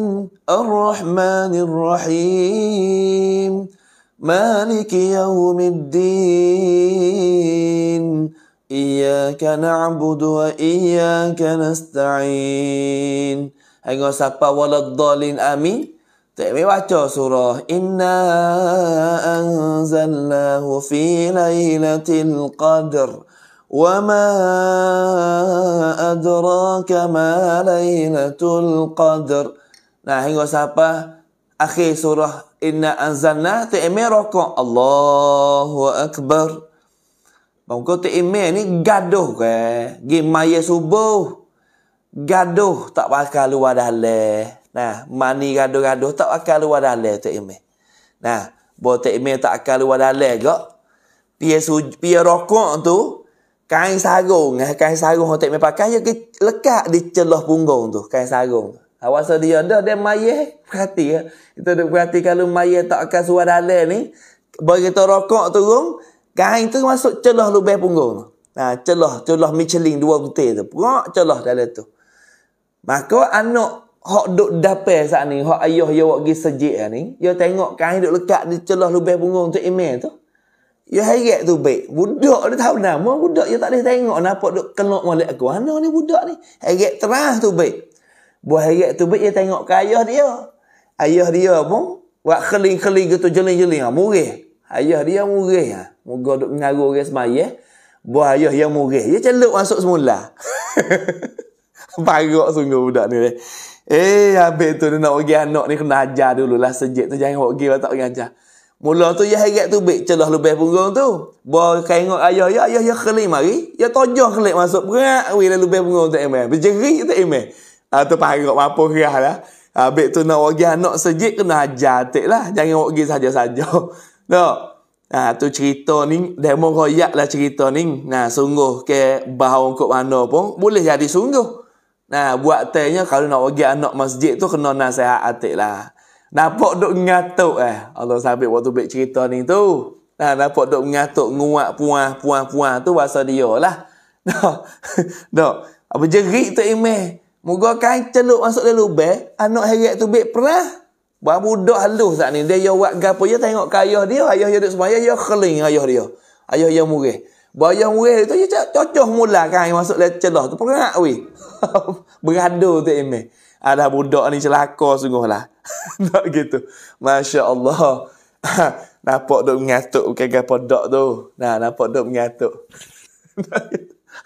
Ar-Rahmanirrahim. ar مالك يوم الدين إياك نعبد وإياك نستعين هاي نقول سبا ولا الضالين آمين تأمي واتو سورة إنا أنزلناه في ليلة القدر وما أدراك ما ليلة القدر نعم هي سابا أخي سورة inna anzalna tu ime rokok. Allahu Akbar. bangko tu ime ni gaduh ke. Eh. Gimaya subuh. Gaduh tak pakai luar dalai. Nah, mani gaduh-gaduh tak pakai luar dalai tu ime? Nah, buat tu imir tak pakai luar dalai ke. Pia, suj, pia rokok tu. Kain sarung. Eh. Kain sarung tu ime pakai. Ya, lekat di celah punggung tu. Kain sarung Awas ah, dia dah dia mayah perhati ya. Kita duk perhati kalau mayah tak akan suara dalam ni, begitu rokok turun, kain tu masuk celah lubang punggung. Nah, celah, celah Michelin dua butir tu. Perak celah dalam tu. Maka anak hak duk dapai saat ni, hak ayah dia buat pergi sejik ya ni, dia tengok kain duk lekat di celah lubang punggung tu email tu. Dia heret tu baik. Budak dia tahu nama, budak dia tak boleh tengok nampak duk kenok molek aku. Anak ni budak ni. Heret terah tu baik. Buah herat tu baik dia tengok ke ayah dia. Ayah dia pun buat keling-keling gitu jeling-jeling. Ha, murih. Ayah dia murih. Ha. Moga duk mengaru orang semaya. Eh. Buah ayah yang murih. Dia celup masuk semula. Parok sungguh budak ni. Eh. eh, habis tu dia nak pergi anak ni kena ajar dulu lah. Sejik tu jangan pergi lah tak pergi ajar. Mula tu ya herat tu baik celah lebih punggung tu. Buah kaingok ayah dia, ya, ayah dia ya, keling mari. Ya tojoh keling masuk berat. Wih lah lebih punggung tak emang. Berjerit tak emang. Ha, tu parok mampu kerah lah. Habis ah, tu nak pergi anak sejik kena ajar atik lah. Jangan pergi saja-saja. No. Ha, ah, tu cerita ni, demo royak lah cerita ni. Nah, sungguh ke bahawa kot mana pun boleh jadi sungguh. Nah, buat tanya kalau nak pergi anak masjid tu kena nasihat atik lah. Nampak duk ngatuk eh. Allah sahabat waktu baik cerita ni tu. Nah, nampak duk ngatuk, nguak, puah, puan-puan tu bahasa dia lah. No. no. Apa jerit tu email. Moga kain celuk masuk dalam lubang, anak heret tu baik perah. Buat budak halus saat ni. Dia yang buat gapa, dia tengok ke dia. Ayah dia duduk semua, dia keling ayah dia. Ayah dia murih. Buat ayah murih tu, dia cocoh mula kain masuk dalam celah tu. Perak weh. Beradu tu Emel. Ada budak ni celaka sungguh lah. tak gitu. Masya Allah. nampak duk mengatuk bukan gapa dok tu. Nah, nampak duk mengatuk.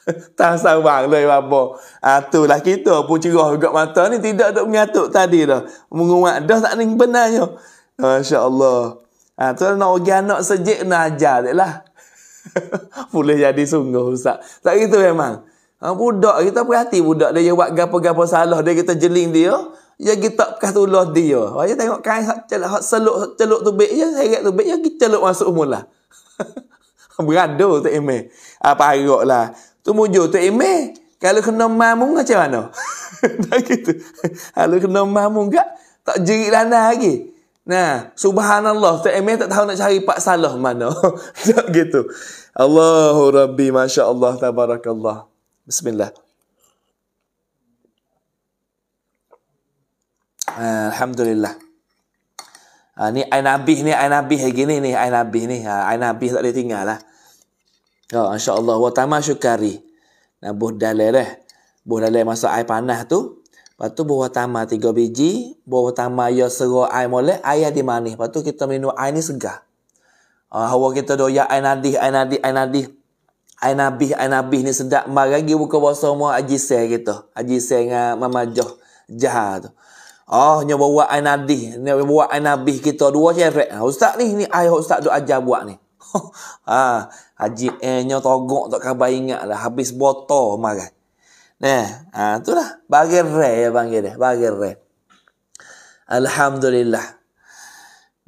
Tak sabar ah, lah ibu apa. Ha, itulah kita pun cerah juga mata ni. Tidak duk mengatuk tadi dah. Menguat dah tak ni benarnya. Masya Allah. Ha, ah, tu nak pergi anak sejik nak ajar dia lah. Boleh jadi sungguh Ustaz. Tak gitu memang. Ha, budak kita perhati budak dia. Dia buat gapa-gapa salah. Dia kita jeling dia. Ya kita pekas tulah dia. Ha, ya tengok kain celuk celuk celuk tu baik ya, seret tu baik ya kita celuk masuk mula. Berado tak eme. Apa ha, lah tu mujur tu ime kalau kena mamu macam mana tak gitu kalau kena mamu enggak tak jerit lana lagi nah subhanallah tu ime tak tahu nak cari pak salah mana tak gitu Allahu rabbi Allah, tabarakallah bismillah Alhamdulillah. Ha, ni ai nabih ni ai nabih lagi ni ai nabih ni. Ha, nabih ah, tak boleh tinggal lah. Ya, oh, insya-Allah wa tamasyukari. Nah, buh dalereh. buah dalereh masa air panas tu. Lepas tu buah tamah tiga biji. Buah tamah ya serau air molek. Air di dimanis. Lepas tu kita minum air ni segar. Uh, ah, hawa kita doya air nadih, air nadih, air nadih. Air nabih, air nabih ni sedap. Marah lagi buka bahasa semua Haji Seh gitu. Haji Seh dengan Mama Joh. Jahat tu. Oh, ah, nyawa buah air nadih. Ni buah air nabih kita. Dua cerek. Ustaz ni, ni air ustaz duk ajar buat ni. ah ha, ajiknya togok tak khabar ingat lah. Habis botol makan. Nah, ha, itulah. Bagai rai ya panggil dia. Bagai rai. Alhamdulillah.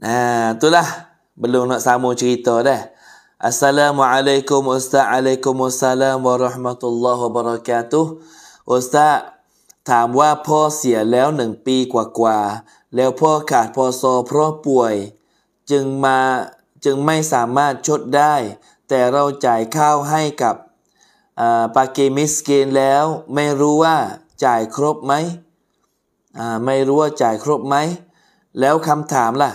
Nah, itulah. Belum nak sama cerita dah. Assalamualaikum Ustaz. Waalaikumsalam warahmatullahi wabarakatuh. Ustaz, apa 1 tahun ถามว่าพ่อเสียแล้วหนึ่งปีกว่าๆแล้วพ่อขาดพอซอเพราะป่วยจึงมาจึงไม่สามารถชดได้ แต่เราจ่ายข้าวให้กับปากีมิสเกนแล้ว ไม่รู้ว่าจ่ายครบไหมไม่รู้ว่าจ่ายครบไหมแล้วคำถามล่ะ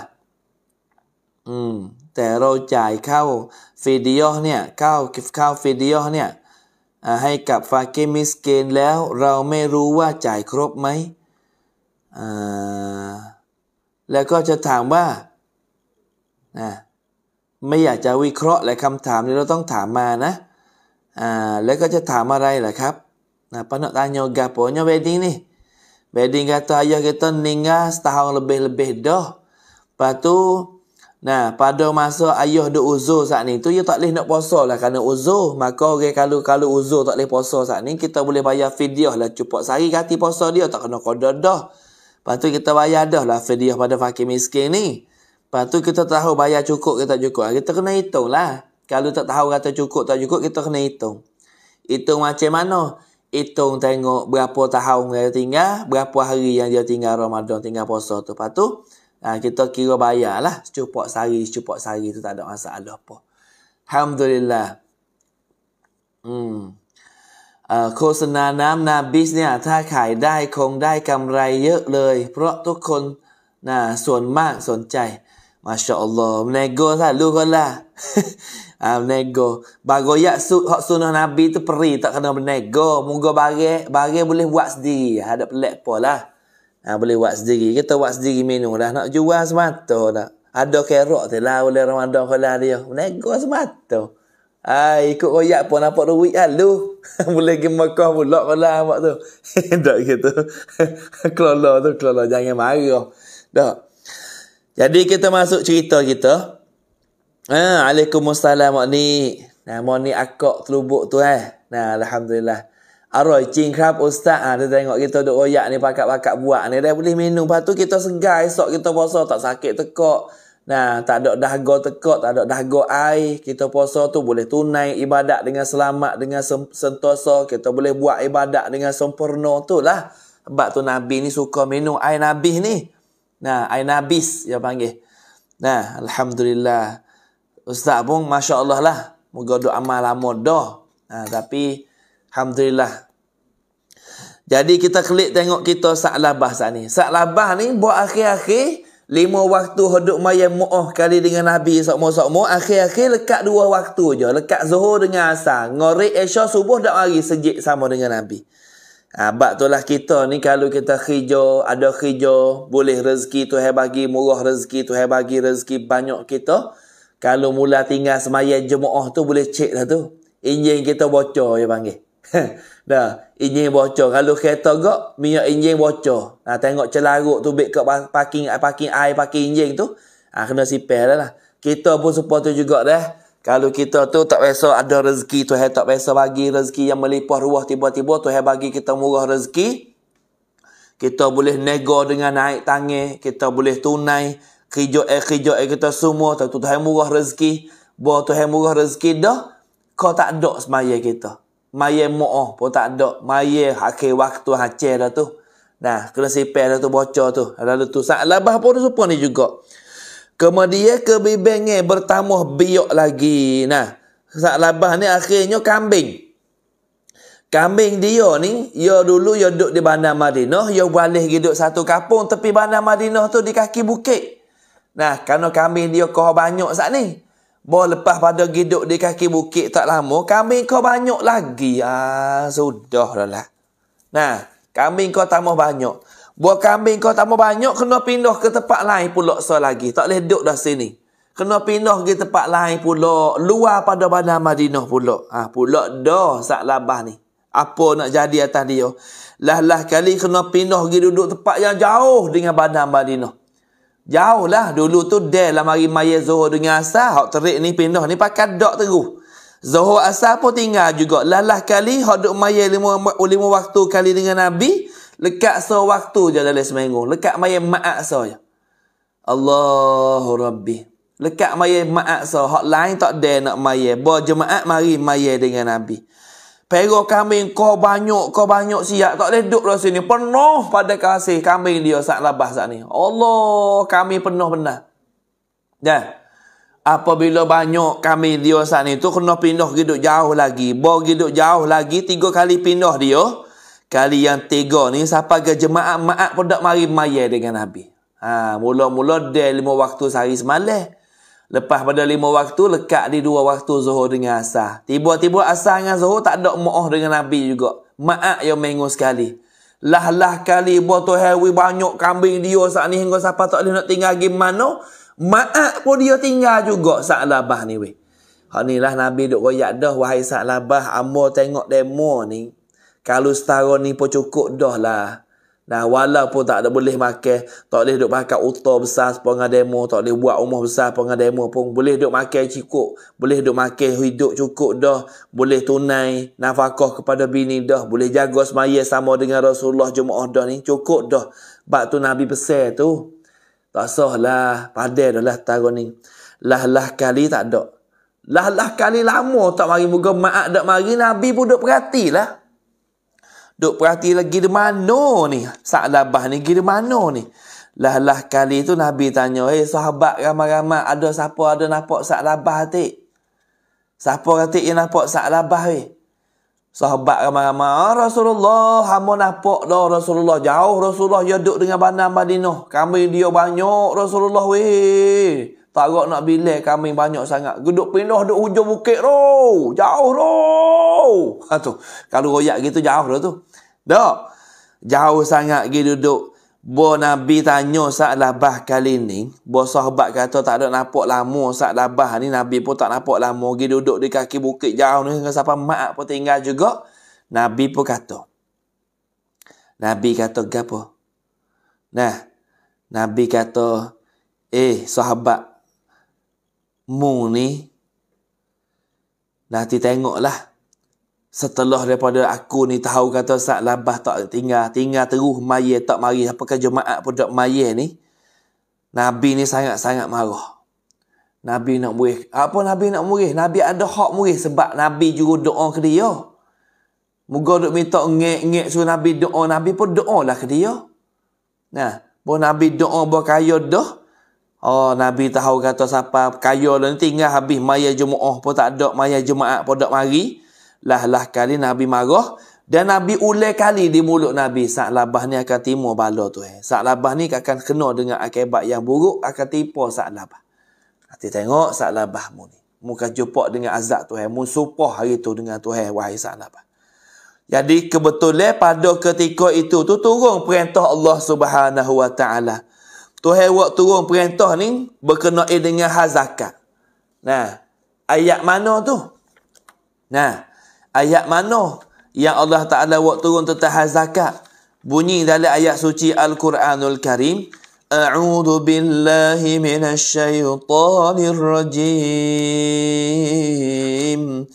อืมแต่เราจ่ายข้าวฟีดิโอเนี่ยข้าวกิฟข้าวฟีดิโอเนี่ยให้กับฟาเกมิสเกนแล้วเราไม่รู้ว่าจ่ายครบไหมแล้วก็จะถามว่านะไม่อยากจะวิเคราะห์หลายคำถามนี้เราต้องถามมานะอ่าแล้วก็จะถามอะไรล่ะครับนะปนตานโยกาปนโยเบดิงนี่เบดิงกาตายกตันนิงกาสตาฮองเลเบลเบดอปัตุนะปัดอมาโซอายุดูอุโซสักนี้ทุยตักเลยนักพอสอลาการอุโซมาโกเกคัลุคัลุอุโซตักเลยพอสอสักนี้คิตาบุเลบายาฟิดิโอลาจุปอกสักีกัติพอสอเดียวตักนักโคดดอปัตุคิตาบายาดอลาฟิดิโอปัดอฟากิมิสกีนี่ Lepas tu kita tahu bayar cukup ke tak cukup. Ha, kita kena hitung lah. Kalau tak tahu kata cukup tak cukup, kita kena hitung. Hitung macam mana? Hitung tengok berapa tahun dia tinggal, berapa hari yang dia tinggal Ramadan, tinggal puasa tu. Lepas tu, ha, kita kira bayar lah. Secupak sehari, secupak sehari tu tak ada masalah apa. Alhamdulillah. Hmm. Ha, uh, โฆษณาน้ำนาบิสเนี่ยถ้าขายได้คงได้กำไรเยอะเลยเพราะทุกคนนะส่วนมากสนใจ Masya Allah. Menego selalu kau lah. ha, menego. Bagoyak su hak sunnah Nabi tu peri tak kena menego. Moga bagi, bagi boleh buat sendiri. Ada pelik pun lah. Ha, boleh buat sendiri. Kita buat sendiri minum lah. Nak jual semata lah. Ada kerok tu lah boleh Ramadan kau lah dia. Menego semata. Ah, ikut koyak pun nampak duit kan lu. boleh pergi Mekah pula kau lah buat tu. tak gitu. kelola tu, kelola. Jangan marah. Tak. Jadi kita masuk cerita kita. Ha, Waalaikumsalam mak ni. Nah, mak ni akak terlubuk tu eh. Nah, alhamdulillah. Aroi, cing krap ustaz. Ha, dia tengok kita duk royak ni pakak-pakak buat ni. Dia boleh minum. Lepas tu kita segar esok kita puasa tak sakit tekak. Nah, tak ada dahaga tekak, tak ada dahaga air. Kita puasa tu boleh tunai ibadat dengan selamat, dengan sem- sentosa. Kita boleh buat ibadat dengan sempurna tu lah. Sebab tu Nabi ni suka minum air Nabi ni. Nah, Aina Bis dia panggil. Nah, Alhamdulillah. Ustaz pun Masya Allah lah. Moga doa amal lama dah. Nah, tapi Alhamdulillah. Jadi kita klik tengok kita Sa'labah saat ni. Sa'labah ni buat akhir-akhir lima waktu hidup maya mu'ah kali dengan Nabi mo sokmo mo Akhir-akhir lekat dua waktu je. Lekat zuhur dengan asar. ngorek esya subuh dah mari sejik sama dengan Nabi. Ha, bak tu lah kita ni kalau kita kerja, ada kerja, boleh rezeki tu hai bagi, murah rezeki tu hai bagi, rezeki banyak kita. Kalau mula tinggal semayan jemaah tu boleh cek lah tu. injing kita bocor ya panggil. Dah, injing bocor. Kalau kereta gak, minyak injing bocor. Ha, tengok celaruk tu, bik ke parking, parking air, parking injing tu. Ha, kena sipir lah lah. Kita pun support tu juga dah. Kalau kita tu tak biasa ada rezeki, Tuhan tak biasa bagi rezeki yang melipah ruah tiba-tiba, Tuhan bagi kita murah rezeki. Kita boleh nego dengan naik tangan, kita boleh tunai kerja eh kerja eh kita semua tak tu Tuhan murah rezeki. Bo Tuhan murah rezeki dah, kau tak ada semaya kita. Maya mo'o oh, pun tak ada. Maya akhir waktu hacer dah tu. Nah, kena sipir dah tu bocor tu. Lalu tu, lepas pun tu ni juga. Kemudian ke bibengnya bertamuh biok lagi. Nah, saat labah ni akhirnya kambing. Kambing dia ni, ya dulu ya duduk di bandar Madinah, ya balik duduk satu kapung tepi bandar Madinah tu di kaki bukit. Nah, kerana kambing dia kau banyak saat ni. Bawa lepas pada hidup di kaki bukit tak lama, kambing kau banyak lagi. Ah, sudah lah. lah. Nah, kambing kau tambah banyak. Buat kambing kau tak mau banyak, kena pindah ke tempat lain pula so lagi. Tak boleh duduk dah sini. Kena pindah ke tempat lain pula. Luar pada badan Madinah pula. Ha, pula dah saat labah ni. Apa nak jadi atas dia. Lah-lah kali kena pindah ke duduk tempat yang jauh dengan badan Madinah. Jauh lah. Dulu tu dah lah mari maya zuhur dengan asal. Hak terik ni pindah ni pakai dok teruh. Zuhur asal pun tinggal juga. Lah-lah kali hak duduk maya lima, lima waktu kali dengan Nabi. Lekat waktu je dalam seminggu. Lekat maya ma'at so je. Allahu Rabbi. Lekat maya ma'at so. Hak lain tak ada nak maya. Buat jemaat mari maya dengan Nabi. Perah kambing kau banyak, kau banyak siap. Tak boleh duduk dalam sini. Penuh pada kasih kambing dia saat labah saat ni. Allah, kami penuh benar. Ya. Apabila banyak kami dia saat ni tu, kena pindah hidup jauh lagi. Bawa hidup jauh lagi, tiga kali pindah dia. Kali yang tiga ni siapa ke jemaah maat pun tak mari maya dengan Nabi. Ha, mula-mula dia lima waktu sehari semalam. Lepas pada lima waktu, lekat di dua waktu zuhur dengan asah. Tiba-tiba asah dengan zuhur tak ada mu'ah dengan Nabi juga. Maat yang mengus sekali. Lah-lah kali buat hewi banyak kambing dia saat ni hingga siapa tak boleh nak tinggal lagi mana. Maat pun dia tinggal juga saat labah ni weh. Hak lah Nabi duk royak dah wahai saat labah. Amor tengok demo ni. Kalau setara ni pun cukup dah lah. Nah, walaupun tak ada boleh makan, tak boleh duduk makan utar besar sepuluh demo, tak boleh buat rumah besar sepuluh demo pun, boleh duduk makan cukup, boleh duduk makan hidup cukup dah, boleh tunai nafkah kepada bini dah, boleh jaga semaya sama dengan Rasulullah Jumaat dah ni, cukup dah. Sebab tu Nabi besar tu, tak sah lah, Padah dah lah setara ni. Lah-lah kali tak ada. Lah-lah kali lama tak mari, muka maak tak mari, Nabi pun duduk perhatilah. Duk perhati lagi di mana ni? Sa'labah ni, di mana ni? Lah-lah kali tu Nabi tanya, Eh, hey, sahabat ramai-ramai, ada siapa ada nampak sa'labah hati? Siapa hati yang nampak sa'labah ni? Sahabat ramai-ramai, ah, Rasulullah, hamba nampak dah Rasulullah. Jauh Rasulullah, dia duduk dengan bandar Madinah. Kami dia banyak Rasulullah, weh. Tarok nak bilik kami banyak sangat. Geduk pindah duk hujung bukit tu. Jauh tu. Ha tu. Kalau royak gitu jauh tu tu. Dak. Jauh sangat gi duduk. Bo Nabi tanya saat labah kali ni. Bo sahabat kata tak ada nampak lama saat labah ni. Nabi pun tak nampak lama. Gi duduk di kaki bukit jauh ni. Dengan siapa mak pun tinggal juga. Nabi pun kata. Nabi kata gapo? Nah. Nabi kata. Eh sahabat mu ni nanti tengoklah setelah daripada aku ni tahu kata sat labah tak tinggal tinggal terus maye tak mari apa ke jemaat pun tak maye ni nabi ni sangat-sangat marah nabi nak murih apa nabi nak murih nabi ada hak murih sebab nabi juga doa ke dia Moga duk minta ngek-ngek suruh Nabi doa. Nabi pun doa lah ke dia. Nah, buat Nabi doa buat kaya dah. Oh, Nabi tahu kata siapa kaya dan lah tinggal habis maya oh pun tak ada maya jumaat pun tak mari. Lah lah kali Nabi marah dan Nabi ulai kali di mulut Nabi saat labah ni akan timur bala tu eh. Saat labah ni akan kena dengan akibat yang buruk akan tipu saat labah. Nanti tengok saat labah mu ni. Muka jumpa dengan azab tu eh. Mu hari tu dengan tu eh. Wahai saat labah. Jadi kebetulan pada ketika itu tu turun perintah Allah subhanahu wa ta'ala. Tuhan buat turun perintah ni berkenaan dengan hak zakat. Nah, ayat mana tu? Nah, ayat mana yang Allah Taala buat turun tentang hak zakat? Bunyi dalam ayat suci Al-Quranul Karim, A'udzu billahi minasy syaithanir rajim.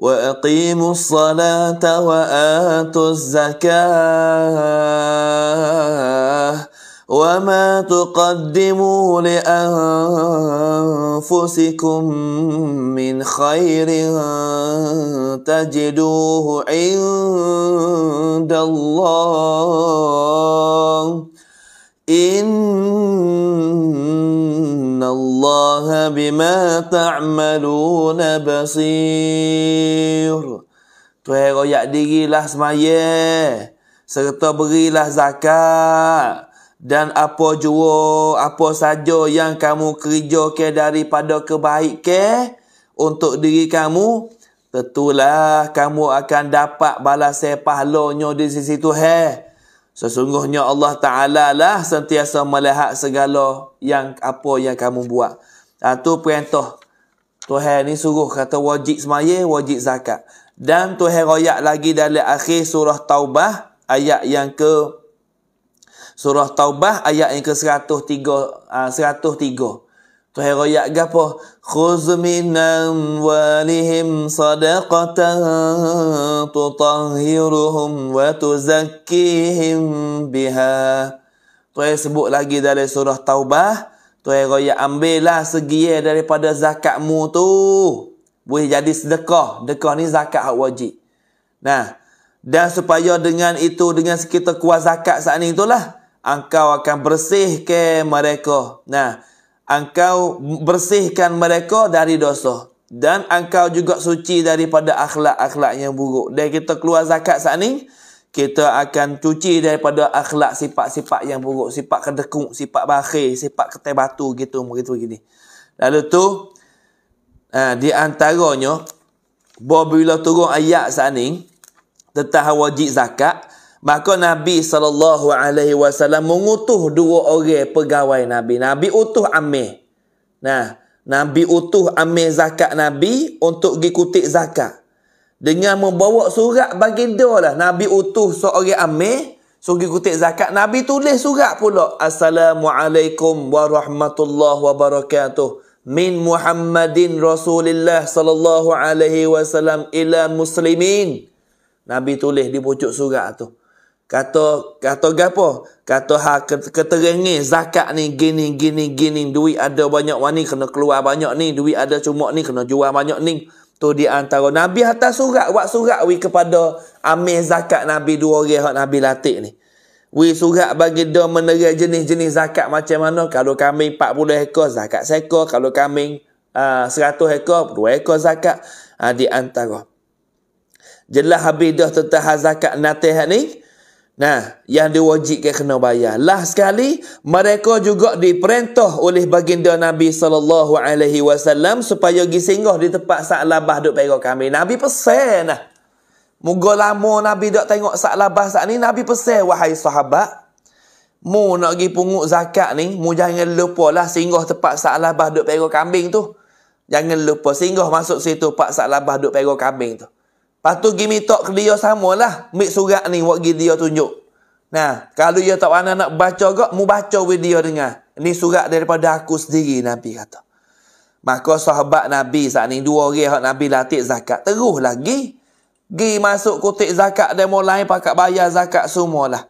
وأقيموا الصلاة وآتوا الزكاة وما تقدموا لأنفسكم من خير تجدوه عند الله إن الله بما تعملون بصير Tuhan royak dirilah سرطة serta لحظة زكاة dan apa jua apa saja yang kamu kerja ke daripada kebaikan untuk diri kamu tentulah kamu akan dapat balas pahalanya di sisi Tuhan sesungguhnya Allah Taala lah sentiasa melihat segala yang apa yang kamu buat ha, tu perintah Tuhan ni suruh kata wajib semaya, wajib zakat. Dan Tuhan royak lagi dari akhir surah Taubah ayat yang ke Surah Taubah ayat yang ke-103. Uh, 103. Tuhai royak gapo khuz walihim sadaqatan tutahhiruhum wa tuzakkihim biha Tuhai sebut lagi dari surah taubah Tuhai royak ambillah segiye daripada zakatmu tu boleh jadi sedekah sedekah ni zakat hak wajib nah dan supaya dengan itu dengan sekitar kuat zakat saat ni itulah engkau akan bersihkan mereka. Nah, engkau bersihkan mereka dari dosa. Dan engkau juga suci daripada akhlak-akhlak yang buruk. Dan kita keluar zakat saat ni, kita akan cuci daripada akhlak sifat-sifat yang buruk. Sifat kedekung, sifat bakhir, sifat ketai batu, gitu, begitu, begini. Lalu tu, eh, di antaranya, bila turun ayat saat ni, tentang wajib zakat, Maka Nabi SAW mengutuh dua orang pegawai Nabi. Nabi utuh Amir. Nah, Nabi utuh Amir zakat Nabi untuk dikutik zakat. Dengan membawa surat bagi dia lah. Nabi utuh seorang Amir. So, pergi kutip zakat. Nabi tulis surat pula. Assalamualaikum warahmatullahi wabarakatuh. Min Muhammadin Rasulullah sallallahu alaihi wasallam ila muslimin. Nabi tulis di pucuk surat tu. Kata kata gapo? Kata ha keterengi zakat ni gini gini gini duit ada banyak wani kena keluar banyak ni duit ada cuma ni kena jual banyak ni. Tu di antara Nabi hantar surat buat surat wi kepada amir zakat Nabi dua orang hak Nabi Latik ni. Wi surat bagi dia menerai jenis-jenis zakat macam mana kalau kami 40 ekor zakat seekor kalau kami uh, 100 ekor 2 ekor zakat uh, di antara. Jelas habis dah tentang zakat natih ni. Nah, yang diwajibkan kena bayar. Lah sekali, mereka juga diperintah oleh baginda Nabi sallallahu alaihi wasallam supaya pergi singgah di tempat Sa'labah duk pergi kami. Nabi pesan nah. Moga lama Nabi duk tengok Sa'labah saat ni, Nabi pesan wahai sahabat. Mu nak pergi pungut zakat ni, mu jangan lupa lah singgah tempat Sa'labah duk pergi kambing tu. Jangan lupa singgah masuk situ Pak Sa'labah duk pergi kambing tu. Lepas tu pergi minta ke dia lah, mik surat ni buat pergi dia tunjuk. Nah, kalau dia tak pandai nak baca ke, mu baca video dengar. Ini surat daripada aku sendiri, Nabi kata. Maka sahabat Nabi saat ni, dua orang yang Nabi latih zakat. Teruh lagi. Gi masuk kutik zakat dan mulai pakat bayar zakat semua lah.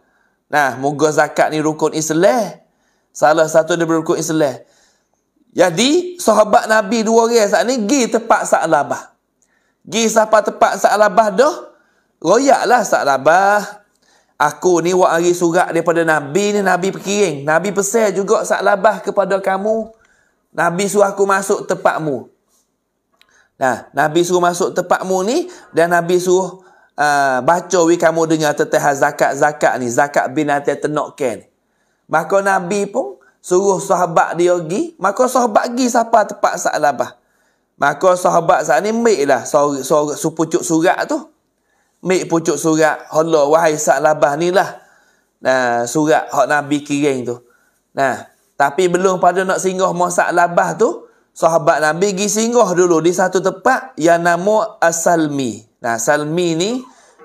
Nah, moga zakat ni rukun Islam. Salah satu dia rukun Islam. Jadi, sahabat Nabi dua orang saat ni, gi tepat saat labah. Gi siapa tepat tempat Sa'labah dah. saat labah. Aku ni buat hari surat daripada Nabi ni. Nabi perkiring. Nabi pesel juga saat labah kepada kamu. Nabi suruh aku masuk tepatmu. Nah, Nabi suruh masuk tepatmu ni. Dan Nabi suruh uh, baca wi kamu dengar tetah zakat-zakat ni. Zakat bin Atai Tenokken. Maka Nabi pun suruh sahabat dia pergi. Maka sahabat pergi siapa tepat saat labah? Maka sahabat saat ni ambil lah pucuk surat tu. Ambil pucuk surat. Allah wahai sak labah ni lah. Nah, surat hak Nabi kirim tu. Nah, tapi belum pada nak singgah masak labah tu. Sahabat Nabi pergi singgah dulu di satu tempat yang nama asalmi. Nah, Salmi ni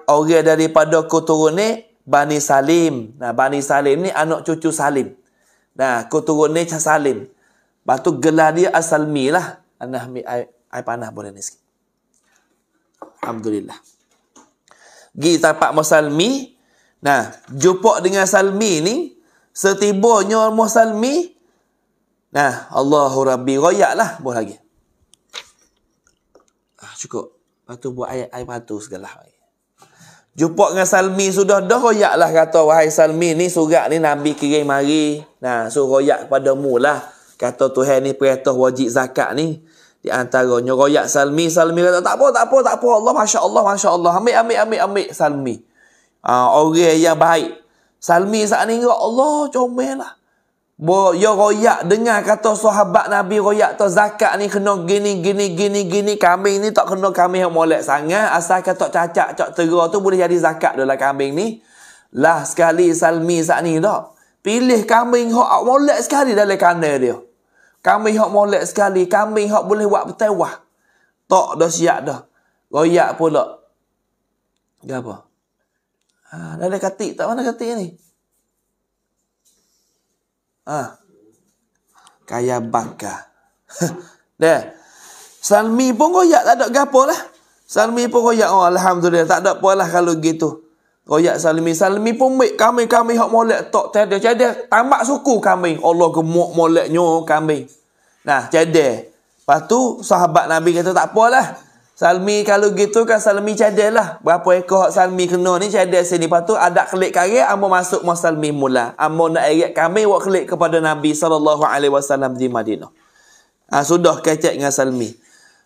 orang daripada keturunan Bani Salim. Nah, Bani Salim ni anak cucu Salim. Nah, keturunan Salim. Batu gelar dia asalmi lah anah mi ai ai panah boleh ni sikit. Alhamdulillah. Gi tapak Musalmi. Nah, jumpa dengan Salmi ni setibanya Musalmi. Nah, Allahu Rabbi royak lah lagi. Ah, cukup. Patu buat ayat ayat patu segala. Jumpa dengan Salmi sudah dah royak kata wahai Salmi ni surat ni Nabi kirim mari. Nah, so royak kepada mulah Kata Tuhan ni perintah wajib zakat ni di antaranya royak salmi salmi kata tak apa tak apa tak apa Allah masya-Allah masya-Allah ambil ambil ambil ambil salmi ah uh, orang yang baik salmi saat ni ingat Allah comelah bo yo ya royak dengar kata sahabat nabi royak tu zakat ni kena gini gini gini gini kambing ni tak kena kami yang molek sangat asal kata cacat cak tera tu boleh jadi zakat dalam kambing ni lah sekali salmi saat ni dak pilih kambing hok molek sekali dalam kandang dia kami hok molek sekali, kami hok boleh buat bertewah. Tak dah siap dah. Royak pula. Gapo? Ha, dah ada katik, tak mana katik ni? Ha. Kaya bangka. Dah. Salmi pun koyak tak ada gapo lah. Salmi pun koyak. Oh, Alhamdulillah. Tak ada polah kalau gitu. Royak salmi salmi pun baik kami kami hak molek tok tiada jadi tambak suku kami Allah gemuk moleknya kami. Nah, jadi Lepas tu sahabat Nabi kata tak apalah. Salmi kalau gitu kan salmi cadelah. Berapa ekor hak salmi kena ni cadel sini. Lepas tu ada kelik kari ambo masuk mau salmi mula. Ambo nak erat kami wak kelik kepada Nabi sallallahu alaihi wasallam di Madinah. Ah ha, sudah kecek dengan salmi.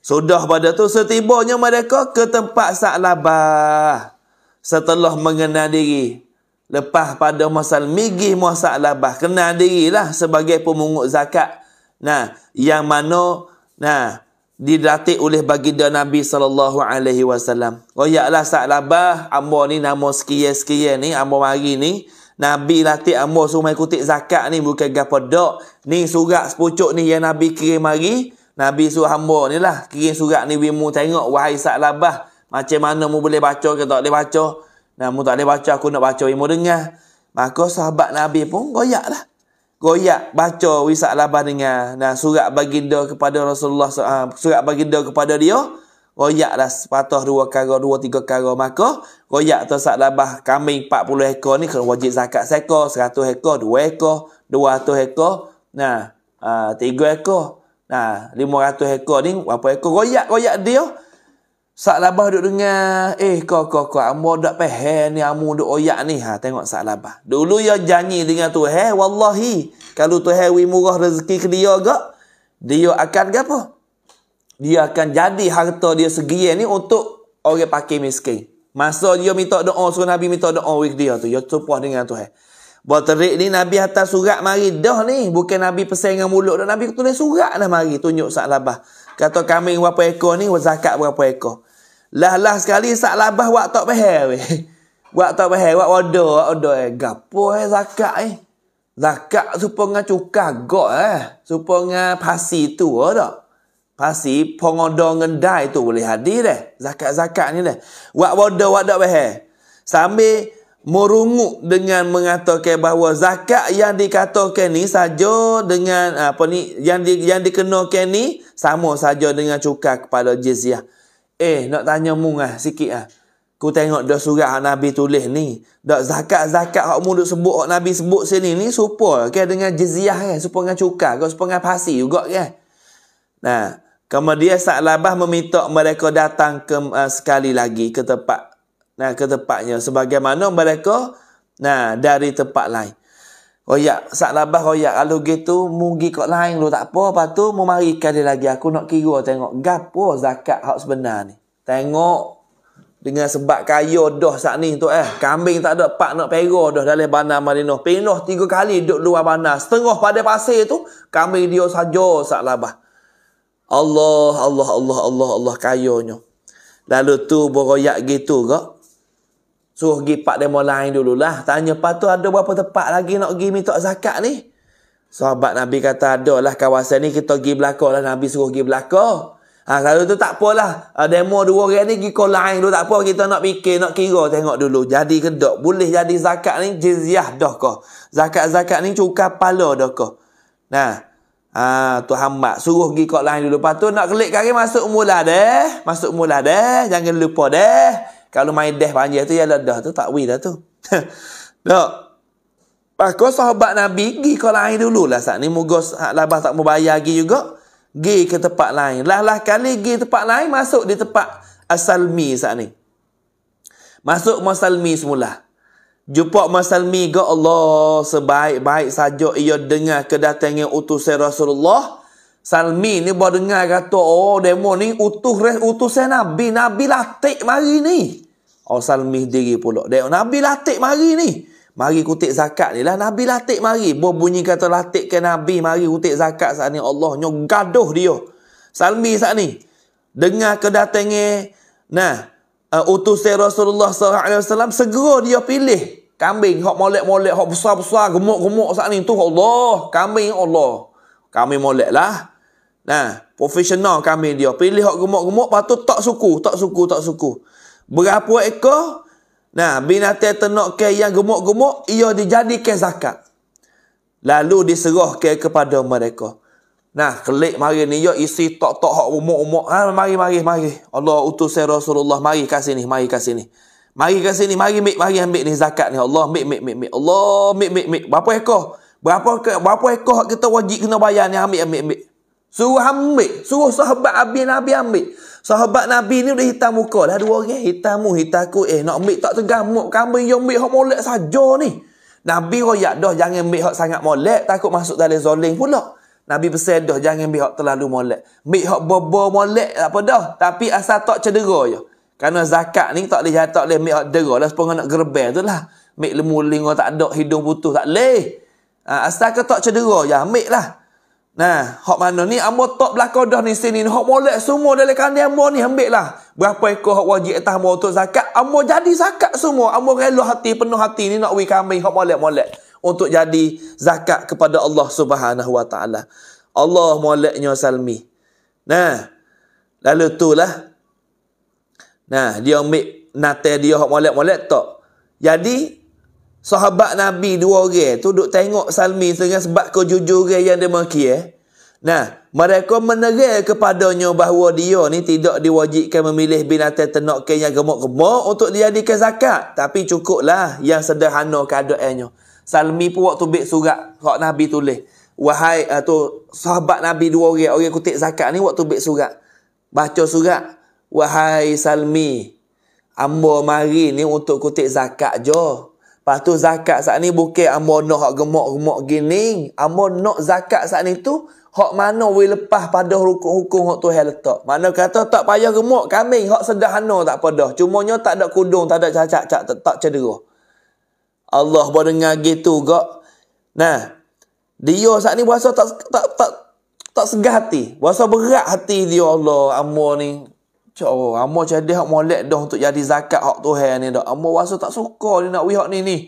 Sudah pada tu setibanya mereka ke tempat Sa'labah setelah mengenal diri lepas pada masa migih masa labah kenal dirilah sebagai pemungut zakat nah yang mana nah dilatih oleh baginda Nabi sallallahu alaihi wasallam royaklah oh, sak labah ambo ni nama sekian-sekian ni ambo mari ni Nabi latih ambo suruh kutik zakat ni bukan gapo dok ni surat sepucuk ni yang Nabi kirim mari Nabi suruh hamba ni lah kirim surat ni bimu tengok wahai sak labah macam mana mu boleh baca ke tak boleh baca. Nah, mu tak boleh baca, aku nak baca. Mu dengar. Maka sahabat Nabi pun goyak lah. Goyak baca wisat laban dengar. Nah, surat baginda kepada Rasulullah. Ah, surat baginda kepada dia. Goyak lah sepatah dua kara, dua tiga kara. Maka goyak tu sahabat labah kambing 40 ekor ni. Kalau wajib zakat seekor, 100 ekor, 2 ekor, 200 ekor. Nah, ah, tiga ekor. Nah, lima 500 ekor ni, berapa ekor? Goyak, goyak dia. Sak labah duk dengar, eh kau kau kau amu dak pehen ni amu duk oyak ni ha tengok sak labah. Dulu ya janji dengan tu eh wallahi kalau tu eh wi murah rezeki ke dia gak, dia akan gapo? Dia akan jadi harta dia segian ni untuk orang pakai miskin. Masa dia minta doa suruh Nabi minta doa wi dia tu, ya cepuah dengan tu eh. Buat terik ni Nabi atas surat mari dah ni. Bukan Nabi pesan dengan mulut dah. Nabi tulis surat dah mari. Tunjuk sak labah. Kata kami berapa ekor ni, zakat berapa ekor. Lah-lah sekali sak labah wak tak pehe weh. Wak tak pehe, wak wado, wak wado eh. Gapo eh zakat eh. Zakat supaya dengan cukah got eh. Supaya dengan pasi tu oh, tak. Pasi pengodong dengan dai tu boleh hadir eh. Zakat-zakat ni dah. Wak wado, wak tak pehe. Sambil merunguk dengan mengatakan bahawa zakat yang dikatakan ni saja dengan apa ni yang di, yang dikenakan ni sama saja dengan cuka kepada jizyah. Eh, nak tanya mu lah eh, sikit ah. Ku tengok dah surat yang Nabi tulis ni. Dah zakat-zakat yang mu duk sebut, yang Nabi sebut sini ni, supo. ke dengan jizyah kan? Eh, supo dengan cukai, kau supo dengan pasir juga kan? Nah, kemudian saat Labah meminta mereka datang ke, uh, sekali lagi ke tempat. Nah, ke tempatnya. Sebagaimana mereka, nah, dari tempat lain. Royak, sak labah royak. Kalau gitu, mugi kok lain lu tak apa. Lepas tu, mau mari dia lagi. Aku nak kira tengok. Gapo oh, zakat hak sebenar ni. Tengok. Dengan sebab kaya dah sak ni tu eh. Kambing tak ada. Pak nak pera dah dalam bandar Marino. Penuh tiga kali duduk luar bandar. Setengah pada pasir tu, kami dia saja sak labah. Allah, Allah, Allah, Allah, Allah, kayonyo. Lalu tu beroyak gitu kak. Suruh pergi park demo lain dululah. Tanya lepas tu ada berapa tempat lagi nak pergi minta zakat ni. Sahabat Nabi kata ada lah kawasan ni kita pergi belakang lah. Nabi suruh pergi belakang. Ha, kalau tu tak apalah. Ha, demo dua orang ni pergi call lain dulu tak apa. Kita nak fikir, nak kira tengok dulu. Jadi ke tak? Boleh jadi zakat ni jizyah dah kau. Zakat-zakat ni cukup pala dah kau. Nah. Ha, tu hamba suruh pergi call lain dulu. Lepas tu nak klik kari masuk mula deh. Masuk mula deh. Jangan lupa deh. Kalau main deh panjang tu, ya dah tu, takwi dah tu. tak. Pakau sahabat Nabi, pergi ke lain dulu lah saat ni. Moga saat labah tak mau bayar lagi juga. Pergi ke tempat lain. Lah-lah kali pergi tempat lain, masuk di tempat Asalmi saat ni. Masuk Masalmi semula. Jumpa Masalmi ke Allah sebaik-baik saja ia dengar kedatangan utusan Rasulullah Salmi ni buat dengar kata, oh demo ni utuh res utuh saya Nabi. Nabi latik mari ni. Oh Salmi diri pula. Dia, Nabi latik mari ni. Mari kutik zakat ni lah. Nabi latik mari. Buat bunyi kata latik ke Nabi. Mari kutik zakat saat ni. Allah nyok gaduh dia. Salmi saat ni. Dengar kedatangnya. Nah. Uh, utuh Rasulullah SAW. Segera dia pilih. Kambing. hok molek-molek. hok besar-besar. Gemuk-gemuk saat ni. Tu Allah. Kambing Allah. Kami molek lah. Nah, profesional kami dia. Pilih hak gemuk-gemuk, lepas tu tak suku, tak suku, tak suku. Berapa ekor? Nah, binatang ternak ke yang gemuk-gemuk, ia dijadikan zakat. Lalu diserah ke kepada mereka. Nah, klik mari ni, ia isi tok-tok hak umuk-umuk. Ha, mari, mari, mari. Allah utus Rasulullah, mari ke sini, mari ke sini. Mari ke sini, mari, mari, mari ambil ni zakat ni. Allah, mik, mik, mik, mik. Allah, mik, mik, mik. Berapa ekor? Berapa berapa ekor kita wajib kena bayar ni ambil ambil ambil. Suruh ambil, suruh sahabat Abi Nabi ambil. Sahabat Nabi ni dah hitam muka dah dua orang hitam mu hitam aku eh nak ambil tak tergamuk kami yang ambil hak molek saja ni. Nabi royak dah jangan ambil hak sangat molek takut masuk dalam zoling pula. Nabi pesan dah jangan ambil hak terlalu molek. Ambil hak bobo molek apa dah tapi asal tak cedera je. Kerana zakat ni tak boleh jatuh boleh ambil hak dera lah sepengah nak gerbel tu lah. Ambil lemuling tak ada hidung putus tak boleh. Ha, asal ke tak cedera, ya ambil lah. Nah, hak mana ni ambo tok belakang dah ni sini Hak hok molek semua dalam kandang ambo ni ambil lah. Berapa ekor hok wajib atas ambo untuk zakat? Ambo jadi zakat semua. Ambo rela hati penuh hati ni nak wi kami Hak molek-molek untuk jadi zakat kepada Allah Subhanahu wa taala. Allah moleknya salmi. Nah. Lalu tu lah. Nah, dia ambil nate dia hak molek-molek tok. Jadi sahabat Nabi dua orang tu duk tengok Salmi dengan sebab kejujuran yang dia maki eh. Nah, mereka menerai kepadanya bahawa dia ni tidak diwajibkan memilih binatang tenokkan yang gemuk-gemuk untuk dijadikan zakat. Tapi cukuplah yang sederhana keadaannya. Salmi pun waktu bik surat kak Nabi tulis. Wahai uh, sahabat Nabi dua orang, orang kutip zakat ni waktu bik surat. Baca surat. Wahai Salmi, Ambo mari ni untuk kutip zakat je. Lepas tu zakat saat ni bukan ambo nak hak gemuk-gemuk gini. Ambo zakat saat ni tu hak mana we lepas pada hukum-hukum hak Tuhan letak. Mana kata tak payah gemuk kami hak sederhana tak apa Cuma Cumanya tak ada kudung, tak ada cacat, tak tak cedera. Allah boleh dengar gitu gak. Nah, dia saat ni berasa tak tak tak tak segah hati. Berasa berat hati dia Allah ambo ni. Cak oh, amo cadi hak molek dah untuk jadi zakat hak Tuhan ni dah. Amo waso tak suka dia nak wihak ni ni.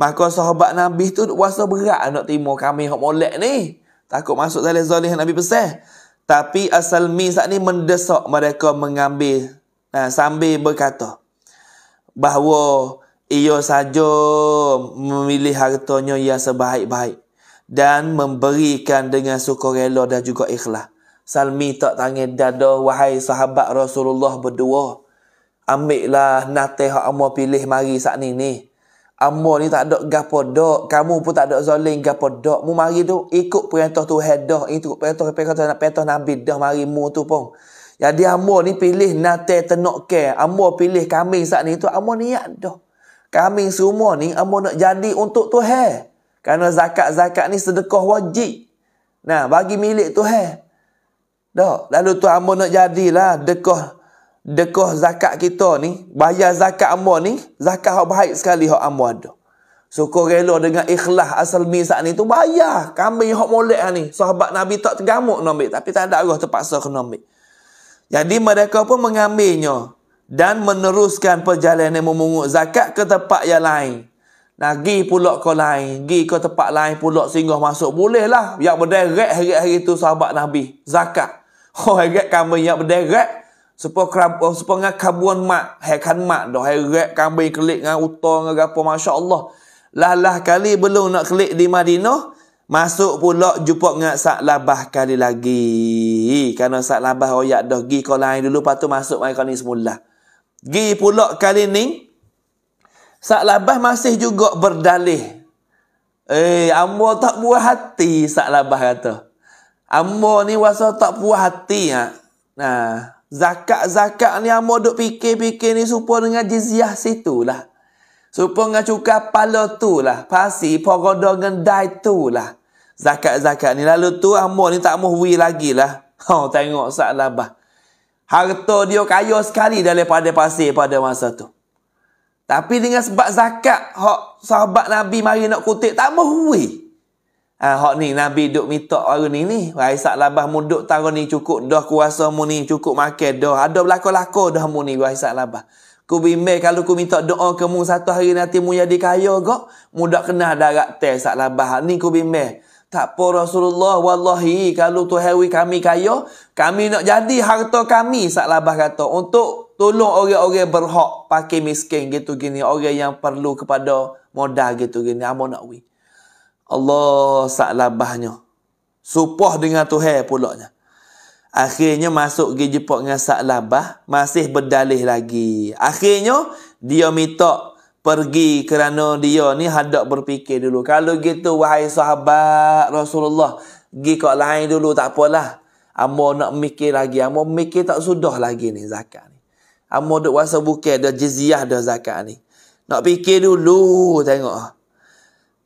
Maka sahabat Nabi tu waso berat nak timo kami hak molek ni. Takut masuk dalam zalih Nabi besar. Tapi asal mi saat ni mendesak mereka mengambil nah, sambil berkata bahawa ia saja memilih hartanya yang sebaik-baik dan memberikan dengan sukarela dan juga ikhlas. Salmi tak tangis dada wahai sahabat Rasulullah berdua. Ambil lah nate hak amo pilih mari saat ni ni. Amo ni tak ada gapo kamu pun tak ada zoling gapo Mu mari tu ikut perintah Tuhan dah, ikut perintah pe nak perintah Nabi dah mari mu tu pun. Jadi amo ni pilih nate tenok ke, amo pilih kami saat ni tu amo niat dah. Kami semua ni amo nak jadi untuk Tuhan. Karena zakat-zakat ni sedekah wajib. Nah, bagi milik Tuhan. Dah. Lalu tu ambo nak jadilah dekoh dekoh zakat kita ni, bayar zakat ambo ni, zakat hak baik sekali hak ambo ada. Suka so, rela dengan ikhlas asal mi saat ni tu bayar. Kami hak molek ni, sahabat Nabi tak tergamuk nak ambil tapi tak ada arah terpaksa kena ambil. Jadi mereka pun mengambilnya dan meneruskan perjalanan memungut zakat ke tempat yang lain. Nah, pergi pula ke lain. Pergi ke tempat lain pula singgah masuk. Boleh lah. Yang berderek hari-hari itu sahabat Nabi. Zakat. Oh, hai gak kami yak berderak. Sepo kram sepo ngak kabuan mak hai kan mak doh hai gak kami kelik ngak uto ngak gapo masya-Allah. Lah-lah kali belum nak kelik di Madinah, masuk pula jumpa ngak sak labah kali lagi. Karena sak labah oyak doh gi ko lain dulu patu masuk mai kali semula. Gi pula kali ni sak labah masih juga berdalih. Eh, ambo tak buah hati sak labah kata. Ambo ni rasa tak puas hati ha. Nah, zakat-zakat ni ambo duk fikir-fikir ni serupa dengan jizyah situ lah. Serupa dengan cukai pala tu lah. Pasti porodo gendai tu lah. Zakat-zakat ni. Lalu tu ambo ni tak muhwi lagi lah. Oh, tengok salah labah, Harta dia kaya sekali daripada pasir pada masa tu. Tapi dengan sebab zakat, hak sahabat Nabi mari nak kutip, tak muhwi. Ha, hak ni Nabi duk minta hari ni ni. Raisak ah, labah mu duk tahun ni cukup dah kuasa mu ni. Cukup makan dah. Ada berlaku-laku dah mu ni Raisak labah. Ku bimbing kalau ku minta doa ke mu satu hari nanti mu jadi kaya kok. Mu duk kena darat teh sak labah. Ah, ni ku bimbing. Tak apa Rasulullah wallahi kalau tu hari kami kaya. Kami nak jadi harta kami sak labah kata. Untuk tolong orang-orang berhak pakai miskin gitu gini. Orang yang perlu kepada modal gitu gini. Amo nak wih. Allah saklabahnya. Supah dengan Tuhan pulaknya. Akhirnya masuk pergi jepuk dengan saklabah. Masih berdalih lagi. Akhirnya dia minta pergi kerana dia ni hadap berfikir dulu. Kalau gitu wahai sahabat Rasulullah. Pergi kat lain dulu tak apalah. Amo nak mikir lagi. Amo mikir tak sudah lagi ni zakat ni. Amo duk rasa bukan dah jizyah dah zakat ni. Nak fikir dulu tengok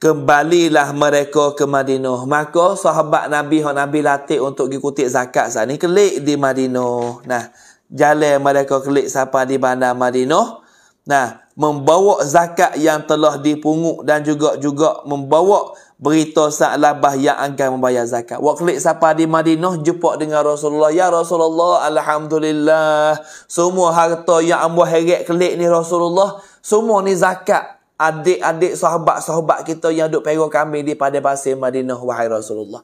kembalilah mereka ke Madinah. Maka sahabat Nabi hak Nabi latih untuk pergi kutip zakat saat ni kelik di Madinah. Nah, jalan mereka kelik sampai di bandar Madinah. Nah, membawa zakat yang telah dipunguk dan juga juga membawa berita sa'labah yang akan membayar zakat. Waktu kelik sampai di Madinah jumpa dengan Rasulullah. Ya Rasulullah, alhamdulillah. Semua harta yang ambo heret kelik ni Rasulullah, semua ni zakat adik-adik sahabat-sahabat kita yang duduk pegang kami di pada pasir Madinah wahai Rasulullah.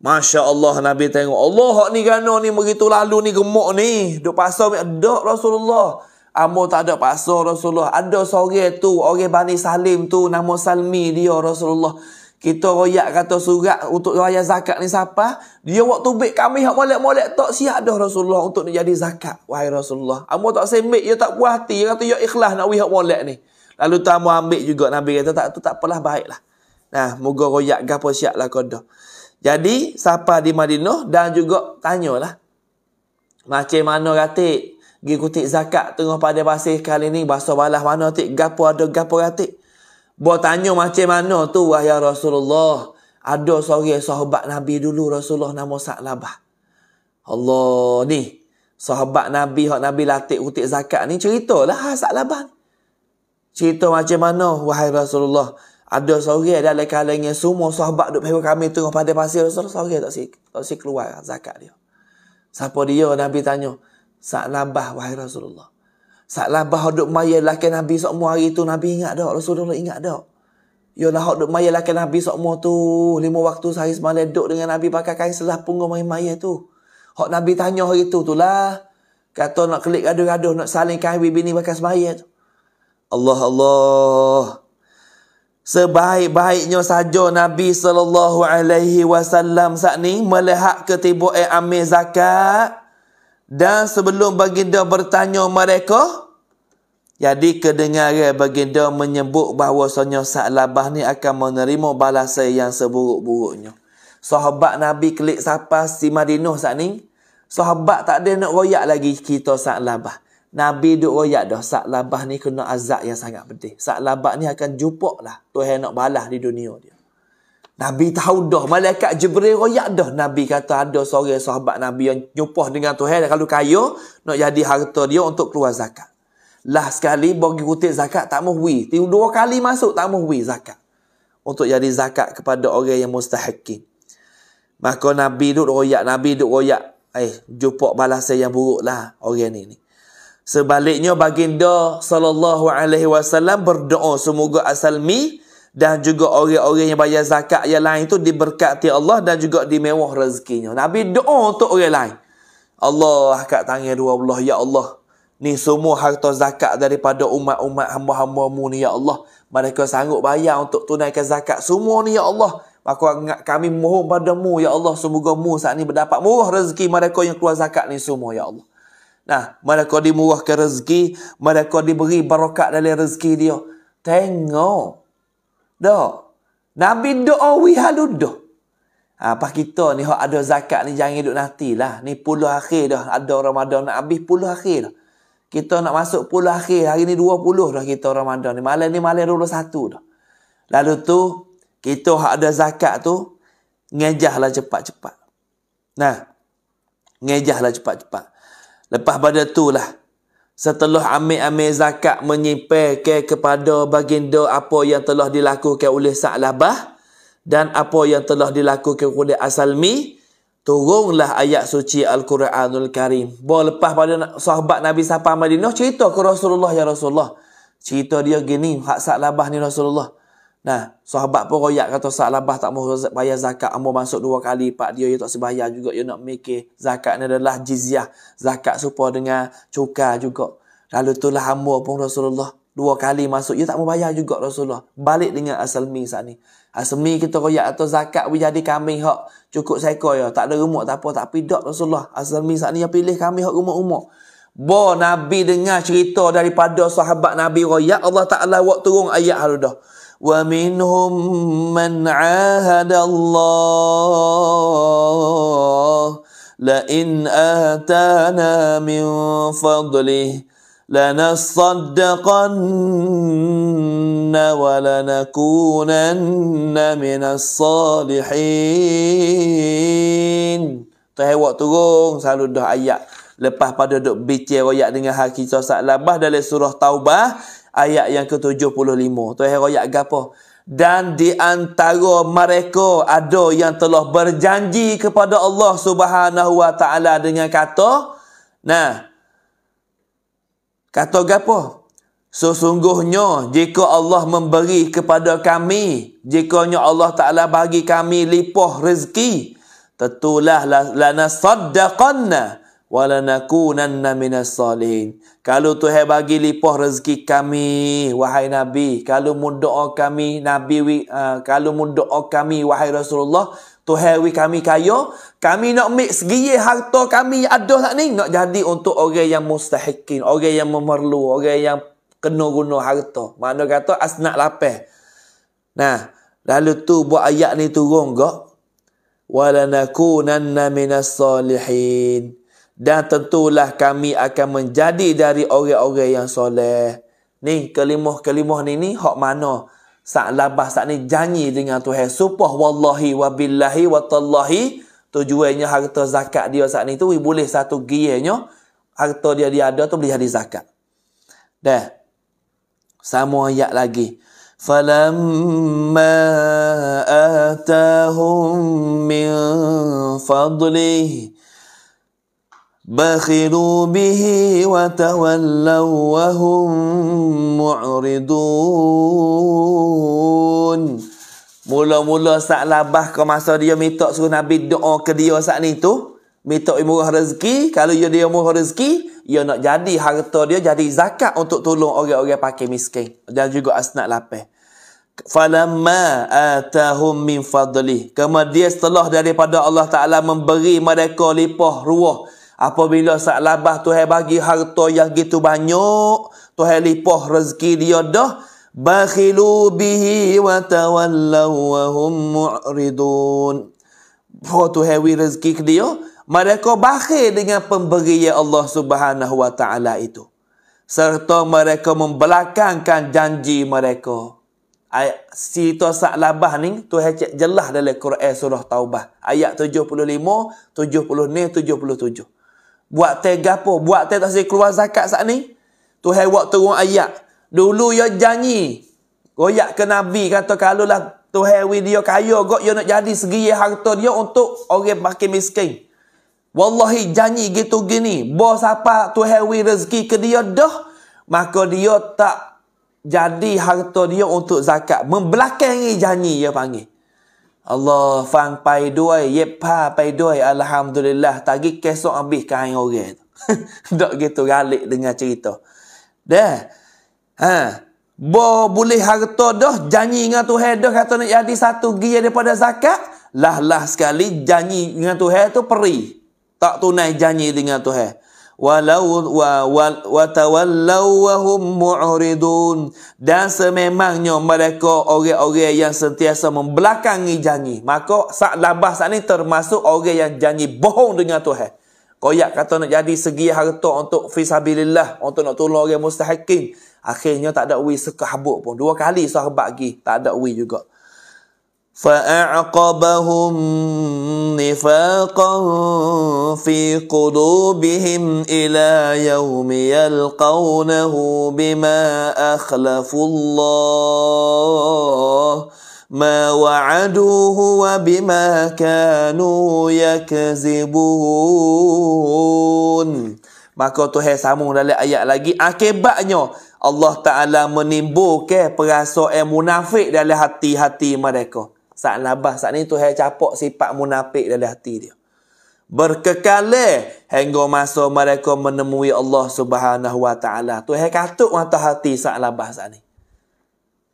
Masya Allah Nabi tengok. Allah hak ni gano ni begitu lalu ni gemuk ni. Duk pasal ni ada Rasulullah. Amo tak ada pasal Rasulullah. Ada seorang tu orang Bani Salim tu nama Salmi dia Rasulullah. Kita royak kata surat untuk royak zakat ni siapa? Dia waktu baik kami hak molek-molek tak siap dah Rasulullah untuk jadi zakat. Wahai Rasulullah. Amo tak sembik dia tak puas hati. Dia kata ya ikhlas nak wihak molek ni. Lalu tuan mu ambil juga Nabi kata tak tu tak apalah baiklah. Nah, moga royak gapo siaplah kodoh. Jadi siapa di Madinah dan juga tanyalah. Macam mana ratik? Gi kutik zakat tengah pada pasir kali ni bahasa balas mana tik gapo ada gapo ratik? Bo tanya macam mana tu wahai ya Rasulullah. Ada seorang sahabat Nabi dulu Rasulullah nama Sa'labah. Allah ni sahabat Nabi hak Nabi latik kutik zakat ni ceritalah Sa'labah ni. Cerita macam mana wahai Rasulullah? Ada seorang ada dalam kalangan semua sahabat duk pergi kami tengah pada pasir Rasulullah seorang tak si tak si keluar zakat dia. Siapa dia Nabi tanya? Sak labah wahai Rasulullah. Sak labah duk mayar lakan Nabi semua hari tu Nabi ingat dak Rasulullah ingat dak? Yo lah duk mayar lakan Nabi semua tu lima waktu sehari semalam duk dengan Nabi pakai kain selah punggung mayar-mayar tu. Hak Nabi tanya hari tu tulah kata nak klik gaduh-gaduh nak saling kain bini pakai semayar Allah Allah. Sebaik-baiknya saja Nabi sallallahu alaihi wasallam saat ni melihat ketibaan yang ambil zakat dan sebelum baginda bertanya mereka jadi kedengaran baginda menyebut bahawa sonya saat labah ni akan menerima balasan yang seburuk-buruknya. Sahabat Nabi klik sapa si Madinah saat ni. Sahabat tak ada nak royak lagi kita saat labah. Nabi duk royak dah saat labah ni kena azab yang sangat pedih. Saat labah ni akan jumpa lah Tuhan nak balas di dunia dia. Nabi tahu dah. Malaikat Jibril royak dah. Nabi kata ada seorang sahabat Nabi yang jumpa dengan Tuhan. Kalau kaya, nak jadi harta dia untuk keluar zakat. Lah sekali bagi kutip zakat tak muhwi. Tiga dua kali masuk tak muhwi zakat. Untuk jadi zakat kepada orang yang mustahakin. Maka Nabi duk royak. Nabi duk royak. Eh, jumpa balasan yang buruk lah orang ni. ni. Sebaliknya baginda sallallahu alaihi wasallam berdoa semoga asal mi dan juga orang-orang yang bayar zakat yang lain itu diberkati Allah dan juga dimewah rezekinya. Nabi doa untuk orang lain. Allah kat tangan dua Allah, Ya Allah. Ni semua harta zakat daripada umat-umat hamba-hambamu ni, Ya Allah. Mereka sanggup bayar untuk tunaikan zakat. Semua ni, Ya Allah. Maka kami mohon padamu, Ya Allah. Semoga mu saat ni berdapat murah rezeki mereka yang keluar zakat ni semua, Ya Allah. Nah, mana kau dimurahkan rezeki, mana kau diberi barakat dari rezeki dia. Tengok. Dah. Nabi doa wihalu doh. Ah, Apa kita ni hak ada zakat ni jangan hidup nanti lah. Ni puluh akhir dah ada Ramadan nak habis puluh akhir dah. Kita nak masuk puluh akhir. Hari ni dua puluh dah kita Ramadan ni. Malam ni malam dua satu dah. Lalu tu kita hak ada zakat tu ngejahlah cepat-cepat. Nah. Ngejahlah cepat-cepat. Lepas pada lah, setelah ambil-ambil zakat menyimpirkan kepada baginda apa yang telah dilakukan oleh Sa'labah dan apa yang telah dilakukan oleh Asalmi, turunlah ayat suci Al-Quranul Karim. Bawa lepas pada sahabat Nabi Sapa Madinah, cerita ke Rasulullah, Ya Rasulullah. Cerita dia gini, hak Sa'labah ni Rasulullah. Nah, sahabat pun royak kata Ustaz Labah tak mahu bayar zakat. Ambo masuk dua kali, Pak dia ya tak sebayar juga. Ya nak mikir zakat ni adalah jizyah. Zakat supaya dengan cukai juga. Lalu itulah ambo pun Rasulullah. Dua kali masuk, dia tak mahu bayar juga Rasulullah. Balik dengan asalmi saat ni. Asalmi kita royak atau zakat pun jadi kami hak. Cukup seko ya. Tak ada rumah tak apa. tak dok Rasulullah. asalmi saat ni yang pilih kami hak rumah-rumah. Bo Nabi dengar cerita daripada sahabat Nabi royak. Allah Ta'ala buat turun ayat haludah. ومنهم من عاهد الله لئن آتانا من فضله لنصدقن ولنكونن من الصالحين تهي وقت غون سالو ده ayat lepas pada duk bicara ayat dengan hak kita sat labah dalam surah taubah ayat yang ke-75. Tuhan royak gapo? Dan di antara mereka ada yang telah berjanji kepada Allah Subhanahu wa taala dengan kata, nah. Kata gapo? Sesungguhnya jika Allah memberi kepada kami, jika Allah Taala bagi kami lipah rezeki, tentulah lana saddaqanna wala nakunanna minas salihin. Kalau Tuhan bagi lipah rezeki kami, wahai Nabi, kalau mu doa kami, Nabi uh, kalau mu doa kami wahai Rasulullah, Tuhan wi kami kaya, kami nak mix segi harta kami ada tak ni nak jadi untuk orang yang mustahikin, orang yang memerlu, orang yang kena guna harta. Mana kata asnak lapeh. Nah, lalu tu buat ayat ni turun gak. Wala nakunanna minas salihin dan tentulah kami akan menjadi dari orang-orang yang soleh. Ni kelimah-kelimah ni ni hak mana? Sak labah sak ni janji dengan Tuhan supah wallahi wa billahi wa tallahi tujuannya harta zakat dia sak ni tu boleh satu giyenya harta dia dia ada tu boleh jadi zakat. Dah. Sama ayat lagi. Falamma atahum min fadlihi بخلوا به وتولوا وهم معرضون Mula-mula saat labah ke masa dia minta suruh Nabi doa ke dia saat ni tu. Minta murah rezeki. Kalau dia, dia murah rezeki, dia nak jadi harta dia jadi zakat untuk tolong orang-orang pakai miskin. Dan juga asnak lapih. Falamma atahum min fadli. Kemudian setelah daripada Allah Ta'ala memberi mereka lipah ruah. Apabila saat labah Tuhan bagi harta yang gitu banyak, Tuhan lipah rezeki dia dah, bakhilu bihi wa tawallaw wa hum mu'ridun. Bahawa Tuhan beri rezeki ke dia, mereka bakhil dengan pemberian Allah subhanahu wa ta'ala itu. Serta mereka membelakangkan janji mereka. Ayat cerita sak labah ni tu hecek jelas dalam Quran surah Taubah ayat 75, 76, 77. Buat teh gapo, buat teh tak saya keluar zakat saat ni. Tuhan buat turun ayat. Dulu ya janji. Royak ke Nabi kata kalau lah Tuhan wi dia kaya kok ya nak jadi segi harta dia untuk orang makin miskin. Wallahi janji gitu gini. Bo siapa Tuhan wi rezeki ke dia dah, maka dia tak jadi harta dia untuk zakat. Membelakangi janji dia panggil. อัลลอฮ์ฟังไปด้วยเย็บผ้าไปด้วยอัลฮัมดุลิลลาห์ตากิเคสองอบิคายโอเกดอกเกตุกาลิดึงอาชีพเด้อฮะบ่บุลิฮักตอดอ janji งาตุเฮดอกาตุนยาดิ satu กิเยดพอดะซักะลาลาสกาลิ janji งาตุเฮตุปรีตักตุนัย janji ดึงอาตุเฮ walau wa, wa, wa tawallau wa hum mu'ridun dan sememangnya mereka orang-orang yang sentiasa membelakangi janji maka sak labah sak ni termasuk orang yang janji bohong dengan Tuhan koyak kata nak jadi segi harta untuk fisabilillah untuk nak tolong orang mustahikin akhirnya tak ada wi sekehabuk pun dua kali sahabat pergi tak ada wi juga فأعقبهم نفاقا في قلوبهم إلى يوم يلقونه بما أخلفوا الله ما وعدوه وبما كانوا يكذبون Maka Tuhan sambung dalam ayat lagi. Akibatnya Allah Ta'ala menimbulkan perasaan munafik dalam hati-hati mereka. Saat nabah saat ni tu hai capok sifat munafik dalam hati dia. Berkekale hingga masa mereka menemui Allah Subhanahu wa taala. Tu hai katuk mata hati saat nabah saat ni.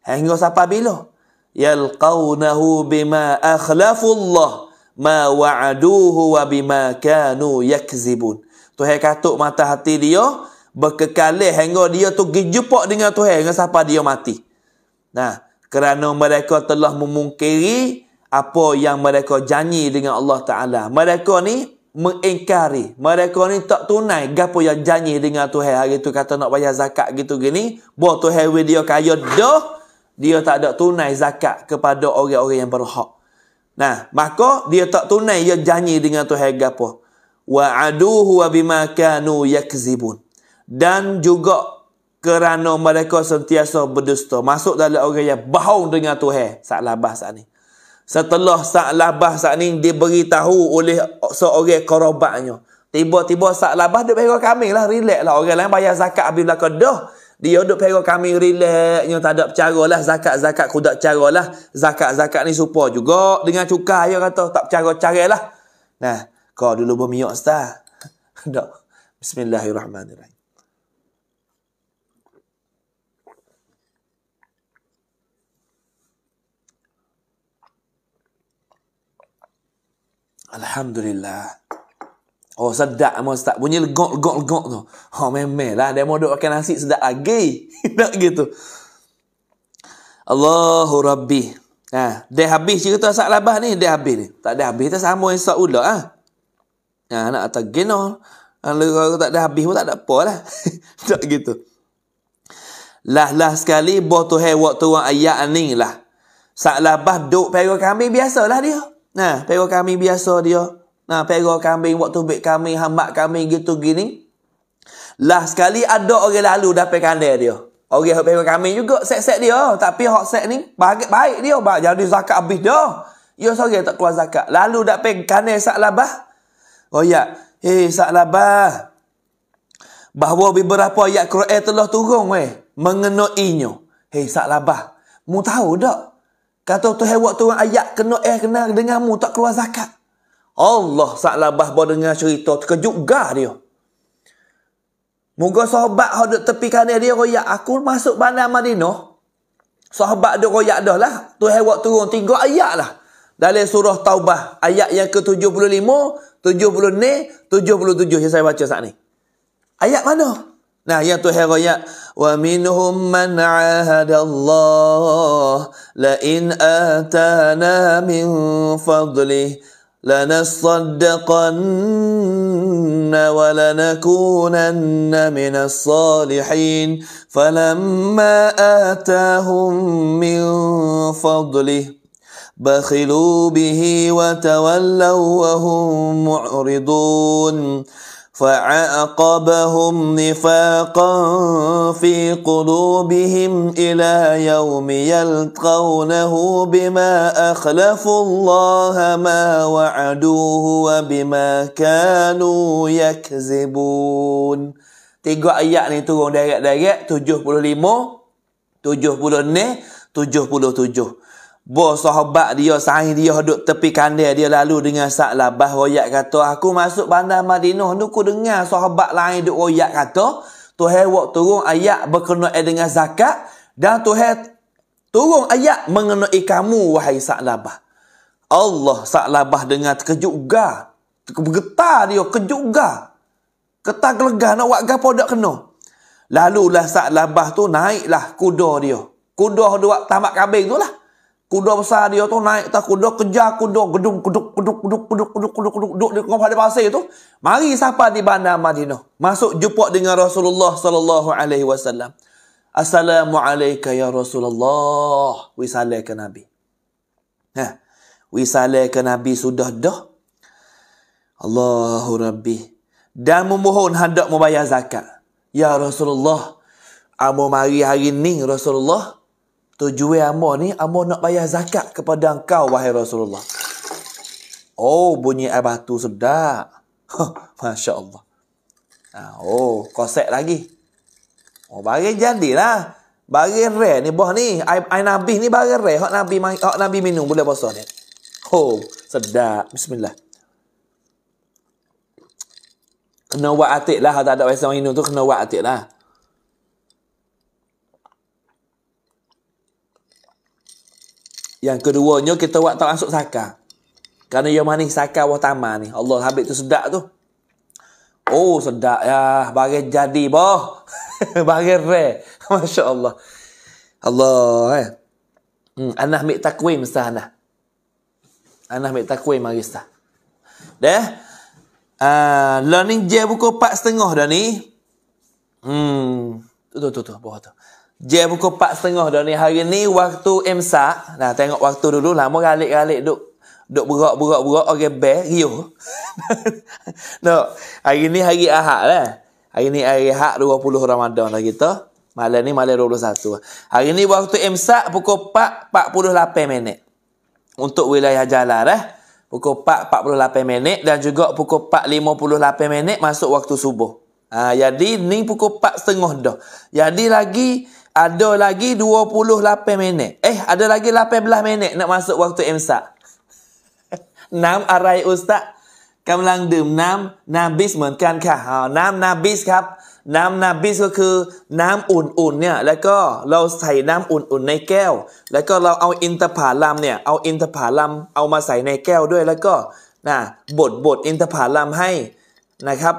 Hingga sampai bila? Yalqawnahu bima Allah ma wa'aduhu wa bima kanu yakzibun. Tu hai katuk mata hati dia berkekale hingga dia tu gejupak dengan Tuhan hingga siapa dia mati. Nah, kerana mereka telah memungkiri apa yang mereka janji dengan Allah Ta'ala. Mereka ni mengingkari. Mereka ni tak tunai apa yang janji dengan Tuhan. Hari tu kata nak bayar zakat gitu gini. Buat Tuhan dia kaya doh. Dia tak ada tunai zakat kepada orang-orang yang berhak. Nah, maka dia tak tunai dia janji dengan Tuhan gapo. Wa aduhu wa bima kanu yakzibun. Dan juga kerana mereka sentiasa berdusta masuk dalam orang yang bahong dengan Tuhan salah bahasa ni setelah salah bahasa ni diberitahu oleh seorang korobaknya tiba-tiba salah bahasa duk pegang kami lah relax lah orang lain bayar zakat habis belaka dah dia duk pegang kami yang tak ada percara lah zakat-zakat kudak percara lah zakat-zakat ni supa juga dengan cukai dia kata tak percara-cara lah nah kau dulu bermiak star dak bismillahirrahmanirrahim Alhamdulillah. Oh sedap mo ustaz. Bunyi legok-legok-legok tu. Oh memel lah. Dia mau duduk makan nasi sedap lagi. Tak gitu. Allahu Rabbi. Ha, dia habis cerita tu asal labah ni. Dia habis ni. Tak ada habis. Kita sambung esok pula. Ha. Ha, nak atas genol. Ha, tak ada habis pun tak ada apa lah. tak gitu. Lah-lah sekali. Bawa tu tu orang ayat ni lah. Sak labah duk pegang kambing. Biasalah dia. Nah, pego kami biasa dia. Nah, pego kami waktu bek kami, hamba kami gitu gini. Lah sekali ada orang lalu dapat kandai dia. Orang hok pego kami juga set-set dia, tapi hot set ni baik baik dia, bah, jadi zakat habis dia. Ya, dia sorry tak keluar zakat. Lalu dapat kandai sak labah. Oh ya, hei sak labah. Bahawa beberapa ayat Quran telah turun weh mengenai inyo. Hei sak labah. Mu tahu dak? Kata tu hewak tu ayat kena eh kena denganmu tak keluar zakat. Allah Sa'labah bawa dengan cerita terkejut gah dia. Moga sahabat ada tepi kanan dia royak. Aku masuk bandar Madinah. Sahabat dia royak dah lah. Tu hewak turun tiga ayat lah. Dalam surah Taubah. Ayat yang ke-75, 76, 77 yang saya baca saat ni. Ayat mana? نهاية هغيا ومنهم من عاهد الله لئن آتانا من فضله لنصدقن ولنكونن من الصالحين فلما آتاهم من فضله بخلوا به وتولوا وهم معرضون فعاقبهم نفاقا في قلوبهم إلى يوم يلقونه بما أخلفوا الله ما وعدوه وبما كانوا يكذبون Tiga ayat ni turun direct-direct 75, 76 77. Bos sahabat dia, sahih dia duduk tepi kandil dia lalu dengan sa'lah. Bah royak kata, aku masuk bandar Madinah ni dengar sahabat lain duduk royak kata. Tuhir waktu turun ayat berkenaan dengan zakat. Dan Tuhir turun ayat mengenai kamu wahai sa'labah. Allah sa'labah dengan terkejut juga. Bergetar dia, kejut juga. Ketar gelegah nak buat gapa tak kena. Lalulah sa'labah tu naiklah kuda dia. Kuda dia tamak tamat kabin tu lah. Kuda besar dia tu naik atas kuda, kejar kuda, gedung, keduk, keduk, keduk, keduk, keduk, keduk, keduk, keduk, keduk, keduk, pasir tu. Mari sapa di bandar Madinah. Masuk jumpa dengan Rasulullah sallallahu alaihi wasallam. Assalamualaikum ya Rasulullah. Wisalai ke Nabi. Ha. Wisalai ke Nabi sudah dah. Allahu Rabbi. Dan memohon hendak membayar zakat. Ya Rasulullah. Amu mari hari ni Rasulullah. k tujuan amo ni amo nak bayar zakat kepada engkau wahai Rasulullah. Oh bunyi abah tu sedap. Masya-Allah. Ah, oh kosek lagi. Oh bagi jadilah. Bagi re. ni bos ni. Ai ai nabi ni bagi re. Hak nabi hak nabi minum boleh puasa ni. Oh sedap. Bismillah. Kena buat atik lah. Tak ada wajah minum tu kena buat atik lah. Yang keduanya kita buat tak masuk saka. karena yang manis saka buah tamah ni. Allah habis tu sedap tu. Oh sedap ya. bagai jadi boh. bagai re. Masya Allah. Allah eh. Hmm, anah mik takwim mesti anah. Anah mik takwim mari sah. Dah. Uh, learning je buku 4 setengah dah ni. Hmm. Tu tu tu tu. tu. tu. Dia pukul 4.30 dah ni. Hari ni waktu imsak. Nah, tengok waktu dulu. Lama ralik galik duk. Duk berok-berok-berok. Orang okay, bear, rio. no. Hari ni hari Ahad lah. Hari ni hari Ahad 20 Ramadan lah kita. Malam ni malam 21. Hari ni waktu imsak pukul 4.48 minit. Untuk wilayah jalan lah. Pukul 4.48 minit. Dan juga pukul 4.58 minit masuk waktu subuh. Ha, jadi ni pukul 4.30 dah. Jadi lagi... Ada lagi 28 minit. Eh, ada lagi 18 minit nak masuk waktu imsak. น้ำอะไรอุสตะกำลังดื่มน้ำนาบิสเหมือนกันค่ะน้ำนาบิสครับ น้ำนาบิสก็คือน้ำอุ่นๆเนี่ยแล้วก็เราใส่น้ำอุ่น ๆในแก้ว แล้วก็เราเอาอินทผลัมเนี่ยเอาอินทผลัมเอามาใส่ในแก้วด้วย แล้วก็นะบดบดอินทผลัมให้นะครับ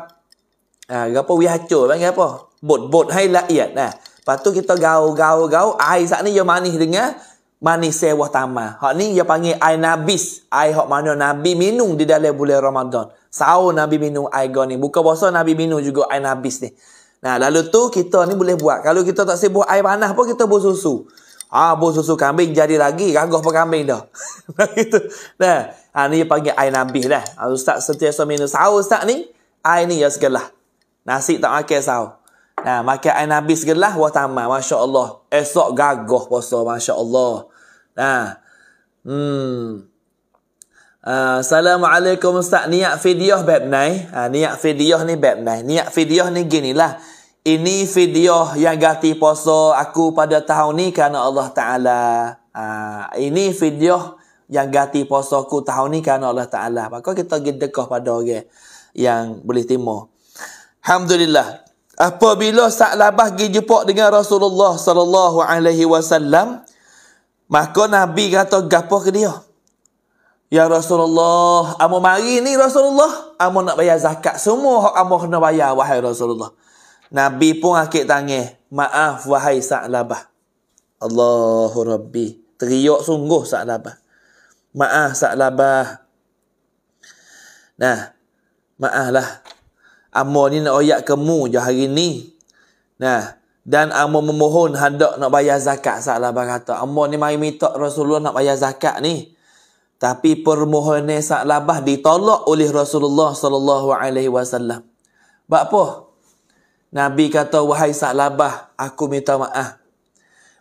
อ่าก็ปวิหาโจทย์ว่าไงปะบดบดให้ละเอียดน่ะ Lepas tu kita gaul, gaul, gaul. Air saat ni dia manis dengan manis sewa tamah. Hak ni dia panggil air nabis. Air hak mana Nabi minum di dalam bulan Ramadan. Sao Nabi minum air gaul ni. Buka puasa Nabi minum juga air nabis ni. Nah, lalu tu kita ni boleh buat. Kalau kita tak sibuk air panas pun kita buat susu. Ah, buat susu kambing jadi lagi. Gagah pun kambing dah. Begitu. nah, ha, ni dia panggil air nabis dah. Ha, ustaz sentiasa minum. Sao ustaz ni, air ni ya segala. Nasi tak makan sao. Nah, makan air nabi segelah wa tamam. Masya Allah. Esok gagah puasa. Masya Allah. Nah. Hmm. Uh, Assalamualaikum Ustaz. Niat video beb nai. Ha, niat video ni beb nai. Niat video ni gini lah. Ini video yang ganti puasa aku pada tahun ni kerana Allah Ta'ala. Ha, ini video yang ganti puasa aku tahun ni kerana Allah Ta'ala. Maka kita pergi pada orang yang boleh timur. Alhamdulillah apabila Sa'labah pergi jumpa dengan Rasulullah sallallahu alaihi wasallam maka Nabi kata gapo ke dia Ya Rasulullah, amu mari ni Rasulullah, amu nak bayar zakat semua hak amu kena bayar wahai Rasulullah. Nabi pun akik tangih, maaf wahai labah. Allahu Rabbi. Teriak sungguh labah, Maaf labah. Nah, maaflah. Amo ni nak royak kemu je hari ni. Nah, dan amo memohon hendak nak bayar zakat salah kata. Amo ni mai minta Rasulullah nak bayar zakat ni. Tapi permohonan salabah ditolak oleh Rasulullah sallallahu alaihi wasallam. Bak apa? Nabi kata wahai salabah, aku minta maaf.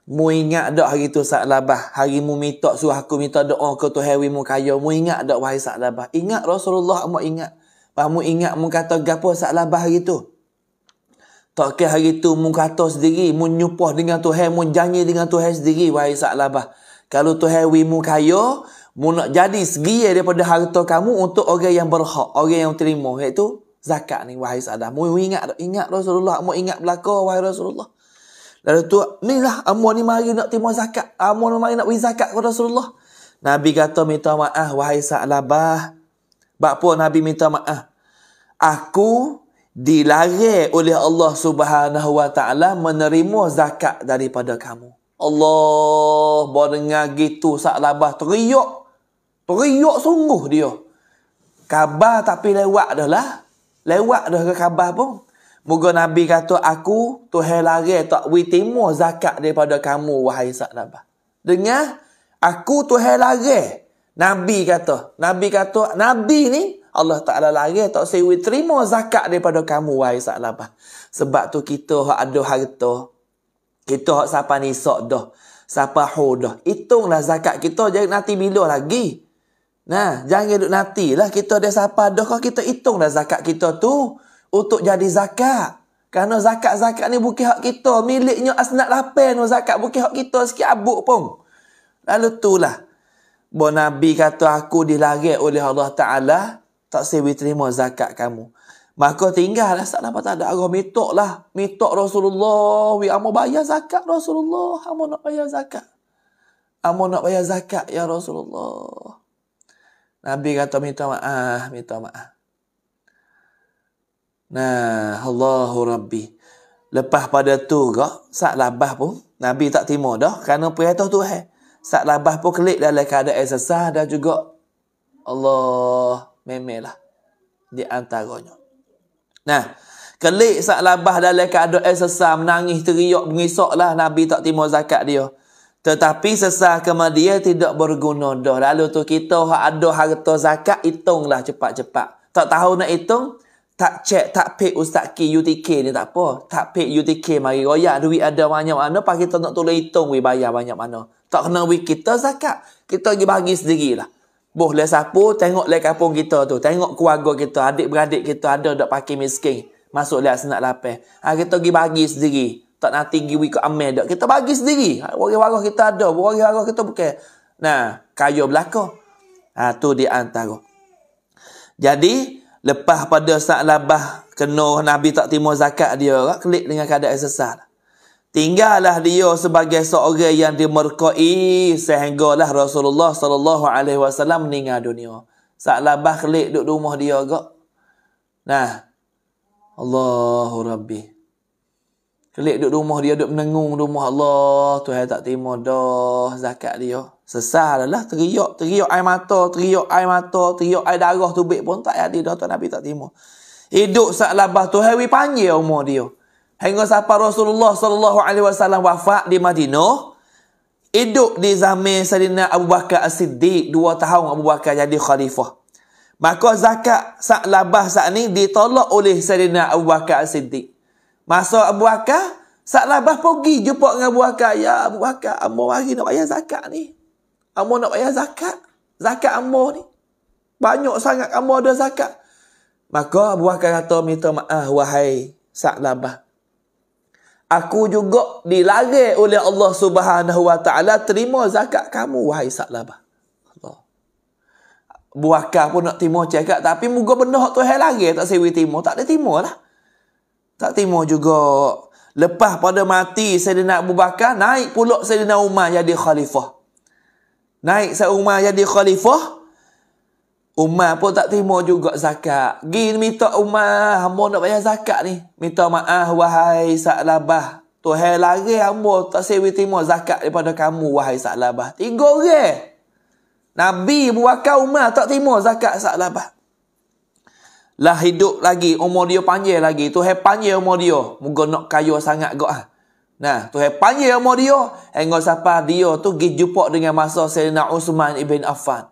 Mu ingat dak hari tu salabah, hari mu minta suruh aku minta doa ke Tuhan mu kaya. Mu ingat dak wahai salabah? Ingat Rasulullah amat ingat. Pamu ingat mu kata gapo salah bah hari tu. Tak ke hari tu mu kata sendiri, mu nyupah dengan Tuhan, mu janji dengan Tuhan sendiri wahai salah bah. Kalau Tuhan wi mu kaya, mu nak jadi segi daripada harta kamu untuk orang yang berhak, orang yang terima. Itu zakat ni wahai salah. Mu ingat ingat Rasulullah, mu ingat belaka wahai Rasulullah. Lalu tu, ni lah, amu ni mari nak terima zakat. Amu ni mari nak beri zakat kepada Rasulullah. Nabi kata, minta maaf, wahai labah. Sebab apa Nabi minta maaf? Ah, aku dilarang oleh Allah Subhanahu Wa Taala menerima zakat daripada kamu. Allah bawa dengar gitu sak labah teriak. Teriak sungguh dia. Khabar tapi lewat dah lah. Lewat dah ke khabar pun. Moga Nabi kata, aku tuhai lari tak witimu zakat daripada kamu, wahai sak labah. Dengar, aku tuhai lari Nabi kata, Nabi kata, Nabi ni Allah Ta'ala lari tak sewi terima zakat daripada kamu wahai sa'labah. Sebab tu kita hak ada harta, kita hak siapa nisak dah, siapa hudah. Itulah zakat kita, jangan nanti bila lagi. Nah, jangan duduk nanti lah kita ada siapa dah, kalau kita hitunglah zakat kita tu untuk jadi zakat. Kerana zakat-zakat ni bukan hak kita, miliknya asnak lapen zakat bukan hak kita, sikit abuk pun. Lalu tulah. Bo Nabi kata aku dilarik oleh Allah Ta'ala, tak sebi terima zakat kamu. Maka tinggallah, tak apa tak ada Allah, mitok lah. Mitok Rasulullah, we amu bayar zakat Rasulullah, amo nak bayar zakat. amo nak bayar zakat ya Rasulullah. Nabi kata minta maaf, minta maaf. Nah, Allahu Rabbi. Lepas pada tu ke, saat labah pun, Nabi tak timur dah. Kerana perintah tu, eh. Saat labah pun kelip dalam keadaan sesah dan juga Allah memelah di antaranya. Nah, kelip saat labah dalam keadaan sesah menangis teriak mengisoklah Nabi tak terima zakat dia. Tetapi sesah kemudian tidak berguna dah. Lalu tu kita ada harta zakat, hitunglah cepat-cepat. Tak tahu nak hitung, tak cek, tak pek Ustaz K UTK ni tak apa. Tak pek UTK, mari royak duit ada banyak mana, pagi tu nak tulis hitung, we bayar banyak mana. Tak kena bagi kita zakat. Kita bagi bagi sendirilah. Boleh siapa tengok lek kampung kita tu. Tengok keluarga kita, adik-beradik kita ada dak pakai miskin. Masuk lihat senak lapis. Ha, kita bagi bagi sendiri. Tak nak tinggi bagi ke amal dak. Kita bagi sendiri. Orang-orang ha, kita ada. Orang-orang kita bukan. Nah, kaya belaka. Ha, tu di antara. Jadi, lepas pada saat labah kena Nabi tak timur zakat dia, klik dengan keadaan sesat. Tinggallah dia sebagai seorang yang dimerkai sehinggalah Rasulullah sallallahu alaihi wasallam meninggal dunia. Saklah bakhlik duduk rumah dia gak. Nah. Allahu Rabbi. Kelik duduk rumah dia duduk menengung rumah Allah tu tak terima dah zakat dia. sesah adalah lah. teriak teriak air mata teriak air mata teriak air darah tu baik pun tak ada dah tu Nabi tak terima. Hidup saat labah tu hari panjang umur dia. Hingga sampai Rasulullah sallallahu alaihi wasallam wafat di Madinah, hidup di zaman Sayyidina Abu Bakar As-Siddiq dua tahun Abu Bakar jadi khalifah. Maka zakat sak labah sak ni ditolak oleh Sayyidina Abu Bakar As-Siddiq. Masa Abu Bakar sak labah pergi jumpa dengan Abu Bakar, "Ya Abu Bakar, ambo hari nak bayar zakat ni. Ambo nak bayar zakat. Zakat ambo ni banyak sangat ambo ada zakat." Maka Abu Bakar kata, "Minta maaf wahai sak labah." aku juga dilarai oleh Allah Subhanahu wa taala terima zakat kamu wahai Saklabah. Allah. Buakar pun nak timo cakap tapi muka benda tu Tuhan lagi tak sewi timo tak ada timo lah. Tak timo juga. Lepas pada mati Sayyidina nak Bakar naik pula nak Umar jadi khalifah. Naik saya Umar jadi khalifah. Umar pun tak terima juga zakat. Gini minta Umar, hamba nak bayar zakat ni. Minta maaf wahai Sa'labah. Tuhan lari hamba tak sewi terima zakat daripada kamu wahai Sa'labah. Tiga orang. Nabi muwakkal Umar tak terima zakat Sa'labah. Lah hidup lagi, umur dia panjang lagi. Tuhan panjang umur dia. Moga nak kaya sangat kau ah. Nah, Tuhan panjang umur dia. Engkau siapa dia tu pergi jumpa dengan masa Selina Uthman ibn Affan.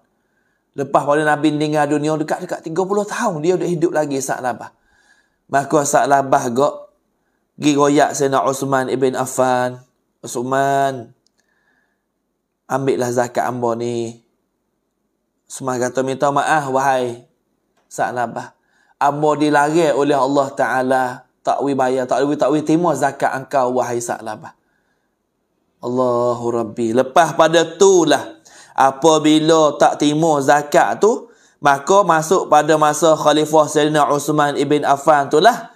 Lepas pada Nabi meninggal dunia dekat-dekat 30 tahun dia dah hidup lagi saat Labah. Maka saat Labah gak pergi royak Sayyidina Uthman ibn Affan. Uthman ambillah zakat hamba ni. Uthman kata minta maaf wahai saat Labah. Hamba dilarang oleh Allah Taala takwi bayar, takwi takwi timo zakat engkau wahai saat Labah. Allahu Rabbi. Lepas pada tu lah apabila tak timur zakat tu, maka masuk pada masa Khalifah Selina Uthman Ibn Affan tu lah.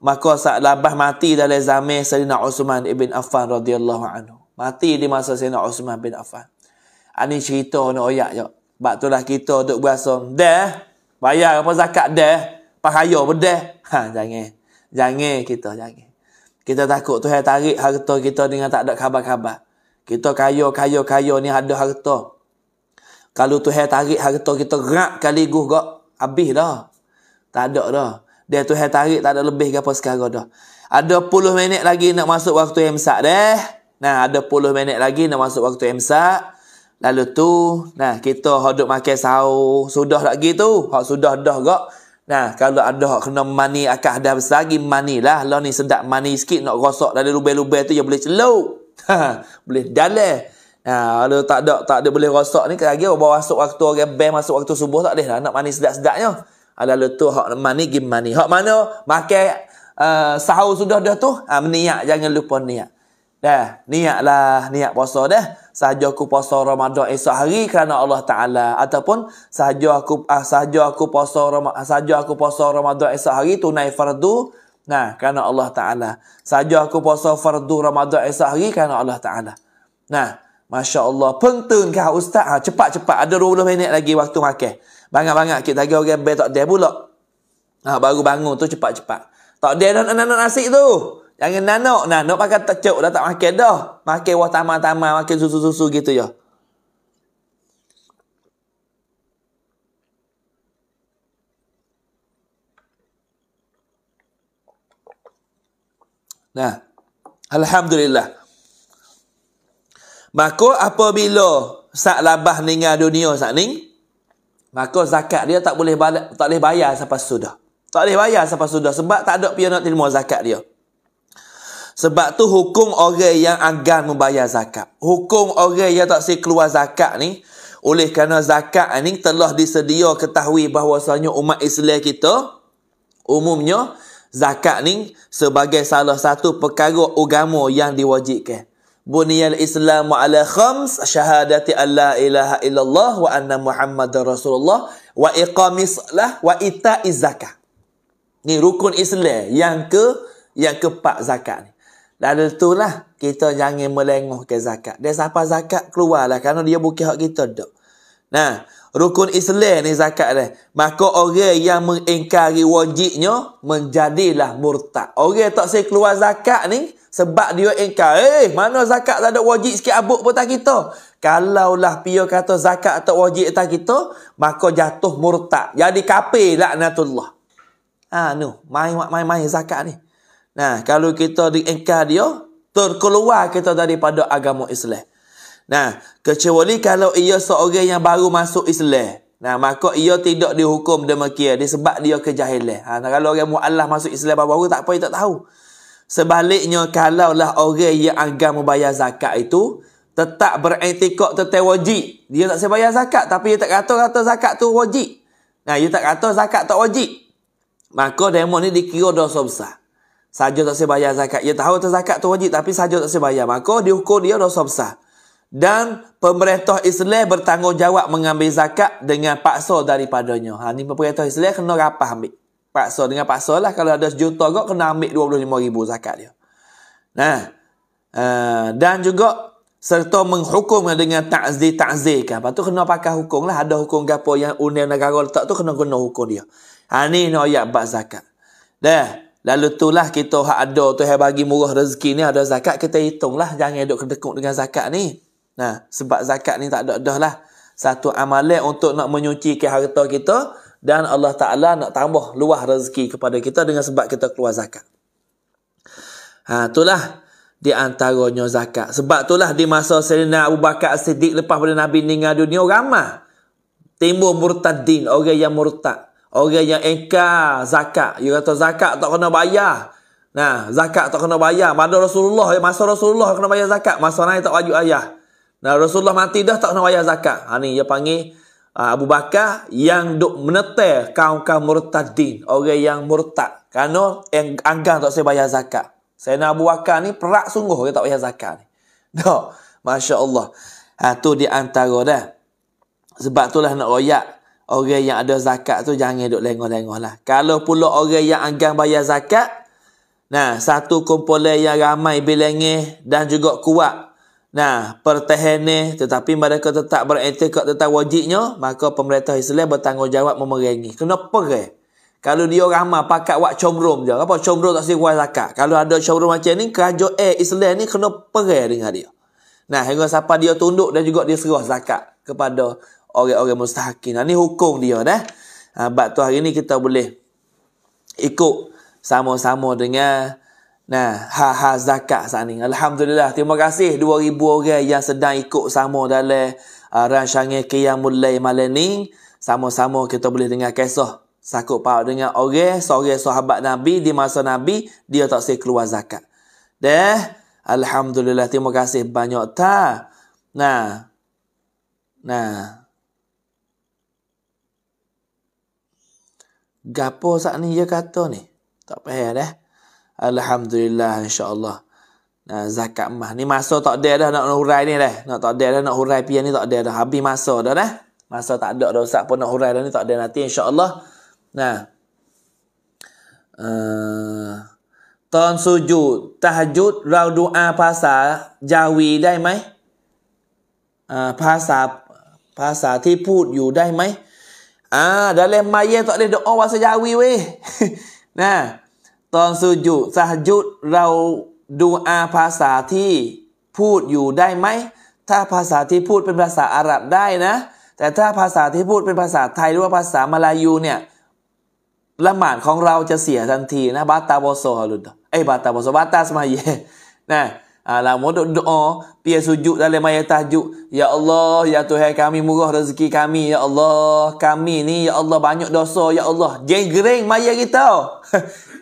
Maka saat labah mati dalam zaman Selina Uthman Ibn Affan radhiyallahu anhu. Mati di masa Selina Uthman Ibn Affan. Ani ah, cerita ni oyak je. Sebab tu lah kita duduk berasa, deh, bayar apa zakat deh, pahaya pun Ha, jangan. Jangan kita, jangan. Kita takut tu hari tarik harta kita dengan tak ada khabar-khabar. Kita kaya, kaya, kaya ni ada harta. Kalau tu Tuhan tarik harta kita gerak kali guh gak habis dah. Tak ada dah. Dia tu Tuhan tarik tak ada lebih ke apa sekarang dah. Ada puluh minit lagi nak masuk waktu imsak deh. Nah, ada puluh minit lagi nak masuk waktu imsak. Lalu tu, nah kita hodok makan sahur. Sudah lagi tu. Hak sudah dah gak. Nah, kalau ada hak kena mani akak dah besar lagi, manilah. Lah ni sedap mani sikit nak rosak dari lubang-lubang tu, ya boleh celup. Ha, boleh dalam. Ha, kalau tak ada tak ada boleh rosak ni lagi bawa masuk waktu orang bank masuk waktu subuh tak boleh lah nak manis sedap-sedapnya. Ha, Ala tu hak mani gim mani. Hak mana makan uh, sahur sudah dah tu? Ha, niat jangan lupa niat. Dah, niatlah niat puasa dah. Sahaja aku puasa Ramadan esok hari kerana Allah Taala ataupun sahaja aku uh, sahaja aku puasa Ramadan sahaja aku puasa Ramadan esok hari tunai fardu Nah, kerana Allah Ta'ala. Saja aku puasa fardu Ramadan esok hari kerana Allah Ta'ala. Nah, Masya Allah. Penting kah ha, Ustaz? Ha, cepat-cepat. Ada 20 minit lagi waktu makan. Bangat-bangat. Kita lagi orang bayar tak ada pula. Ha, baru bangun tu cepat-cepat. Tak ada nak nanak nasi tu. Jangan nanak. Nah, nak makan tak dah tak makan dah. Makan wah tamah-tamah, makan susu-susu gitu je. Ya. Nah, Alhamdulillah. Maka apabila sak labah ninggal dunia sak ning, maka zakat dia tak boleh balik, tak boleh bayar sampai sudah. Tak boleh bayar sampai sudah sebab tak ada pia nak terima zakat dia. Sebab tu hukum orang yang agan membayar zakat. Hukum orang yang tak si keluar zakat ni, oleh kerana zakat ni telah disedia ketahui bahawasanya umat Islam kita, umumnya, Zakat ni sebagai salah satu perkara agama yang diwajibkan. Buniyal Islam ala khams syahadati alla ilaha illallah wa anna Muhammadar Rasulullah wa iqamis lah wa ita'iz zakat. Ni rukun Islam yang ke yang ke keempat zakat ni. Lalu itulah kita jangan melengoh ke zakat. Dia siapa zakat keluarlah kerana dia bukan hak kita dok. Nah, Rukun Islam ni zakat dia. Maka orang yang mengingkari wajibnya, menjadilah murtad. Orang tak saya keluar zakat ni, sebab dia ingkar. Eh, mana zakat tak ada wajib sikit abuk pun tak kita. Kalaulah pihak kata zakat tak wajib tak kita, maka jatuh murtad. Jadi kapir lah natullah. Ha, ni. Main-main-main zakat ni. Nah, kalau kita diingkar dia, terkeluar kita daripada agama Islam. Nah, kecuali kalau ia seorang yang baru masuk Islam. Nah, maka ia tidak dihukum demikian disebab dia kejahilan. Ha, kalau orang mualaf masuk Islam baru-baru tak apa, dia tak tahu. Sebaliknya, kalaulah orang yang agak membayar zakat itu, tetap beretikok tetap wajib. Dia tak sebayar zakat, tapi dia tak kata-kata zakat tu wajib. Nah, dia tak kata zakat tak wajib. Maka demo ni dikira dosa besar. Saja tak sebayar zakat. Dia tahu tu zakat tu wajib, tapi saja tak sebayar. Maka dihukum dia dosa besar dan pemerintah Islam bertanggungjawab mengambil zakat dengan paksa daripadanya. Ha ni pemerintah Islam kena rapah ambil. Paksa dengan paksa lah kalau ada sejuta kot kena ambil 25000 zakat dia. Nah. Uh, dan juga serta menghukum dengan ta'zi ta'zi kan. Lepas tu kena pakai hukum lah. Ada hukum gapo yang undang negara letak tu kena guna hukum dia. Ha ni ni ayat bab zakat. Dah. Lalu itulah kita hak ada tu yang bagi murah rezeki ni ada zakat kita hitung lah. Jangan duduk kedekuk dengan zakat ni. Nah, sebab zakat ni tak ada dah lah. Satu amalan untuk nak menyucikan harta kita dan Allah Taala nak tambah luah rezeki kepada kita dengan sebab kita keluar zakat. Ha, itulah di antaranya zakat. Sebab itulah di masa Sayyidina Abu Bakar Siddiq lepas pada Nabi meninggal dunia ramah. timur murtadin, orang yang murtad. Orang yang engkar zakat. Dia kata zakat tak kena bayar. Nah, zakat tak kena bayar. Mana Rasulullah, masa Rasulullah kena bayar zakat. Masa naik tak wajib ayah. Nah, Rasulullah mati dah tak nak bayar zakat. Ha ni dia panggil ah, Abu Bakar yang duk menetel kaum-kaum murtadin, orang yang murtad. Kerana yang anggar tak saya bayar zakat. Saya nak Abu Bakar ni perak sungguh dia tak bayar zakat ni. No, masya-Allah. Ha tu di antara dah. Sebab itulah nak royak orang yang ada zakat tu jangan duk lengoh-lengoh lah. Kalau pula orang yang anggar bayar zakat, nah satu kumpulan yang ramai bilangnya dan juga kuat Nah, pertahani tetapi mereka tetap beretikat tentang wajibnya, maka pemerintah Islam bertanggungjawab memerangi. Kenapa ke? Kalau dia ramah pakat wak comrom je. Apa comrom tak sikuai zakat? Kalau ada comrom macam ni, kerajaan eh, Islam ni kena perai dengan dia. Nah, hingga siapa dia tunduk dan juga dia serah zakat kepada orang-orang mustahakin. Nah, ni hukum dia dah. Ha, ah, tu hari ni kita boleh ikut sama-sama dengan Nah, ha-ha zakat saat ni. Alhamdulillah. Terima kasih 2,000 orang yang sedang ikut sama dalam uh, rancangnya Qiyamul Lai malam ni. Sama-sama kita boleh dengar kisah. Sakut paut dengan orang, seorang sahabat Nabi di masa Nabi, dia tak boleh keluar zakat. Dah. Alhamdulillah. Terima kasih banyak ta. Nah, nah. Gapo saat ni dia kata ni? Tak payah dah. Alhamdulillah insyaAllah. Nah, zakat mah. Ni masa tak ada dah nak, nak hurai ni dah. Nak tak ada dah nak hurai pian ni tak ada dah. Habis masa dah dah. Masa tak ada dah usah pun nak hurai dah ni tak ada nanti insyaAllah. Nah. Uh, eh, Tuan sujud, tahajud, rau eh, ah, doa pasal jawi dah mai. Uh, pasal, pasal tiput you dah mai. Ah, dalam maya tak ada doa bahasa jawi weh. nah. ตอนสุญุสหยุดเราดูอาภาษาที่พูดอยู่ได้ไหมถ้าภาษาที่พูดเป็นภาษาอาหรับได้นะ แต่ถ้าภาษาที่พูดเป็นภาษาไทยหรือว่าภาษามาลายูเนี่ยละหมาดของเราจะเสียทันทีนะบาตาโบโซฮาลุดไอบาตาโบโซบาตาสมาเยนะเรามดดอ p ญุ sujud dalam a ยา t t a h อ j u ล Ya Allah, ya Tuhan ม a m i murah r ี z า k i k a อ i ล a Allah, kami ni y อ a ล l a h banyak dosa ya a ลล a h Jenggereng m ย y a k i t า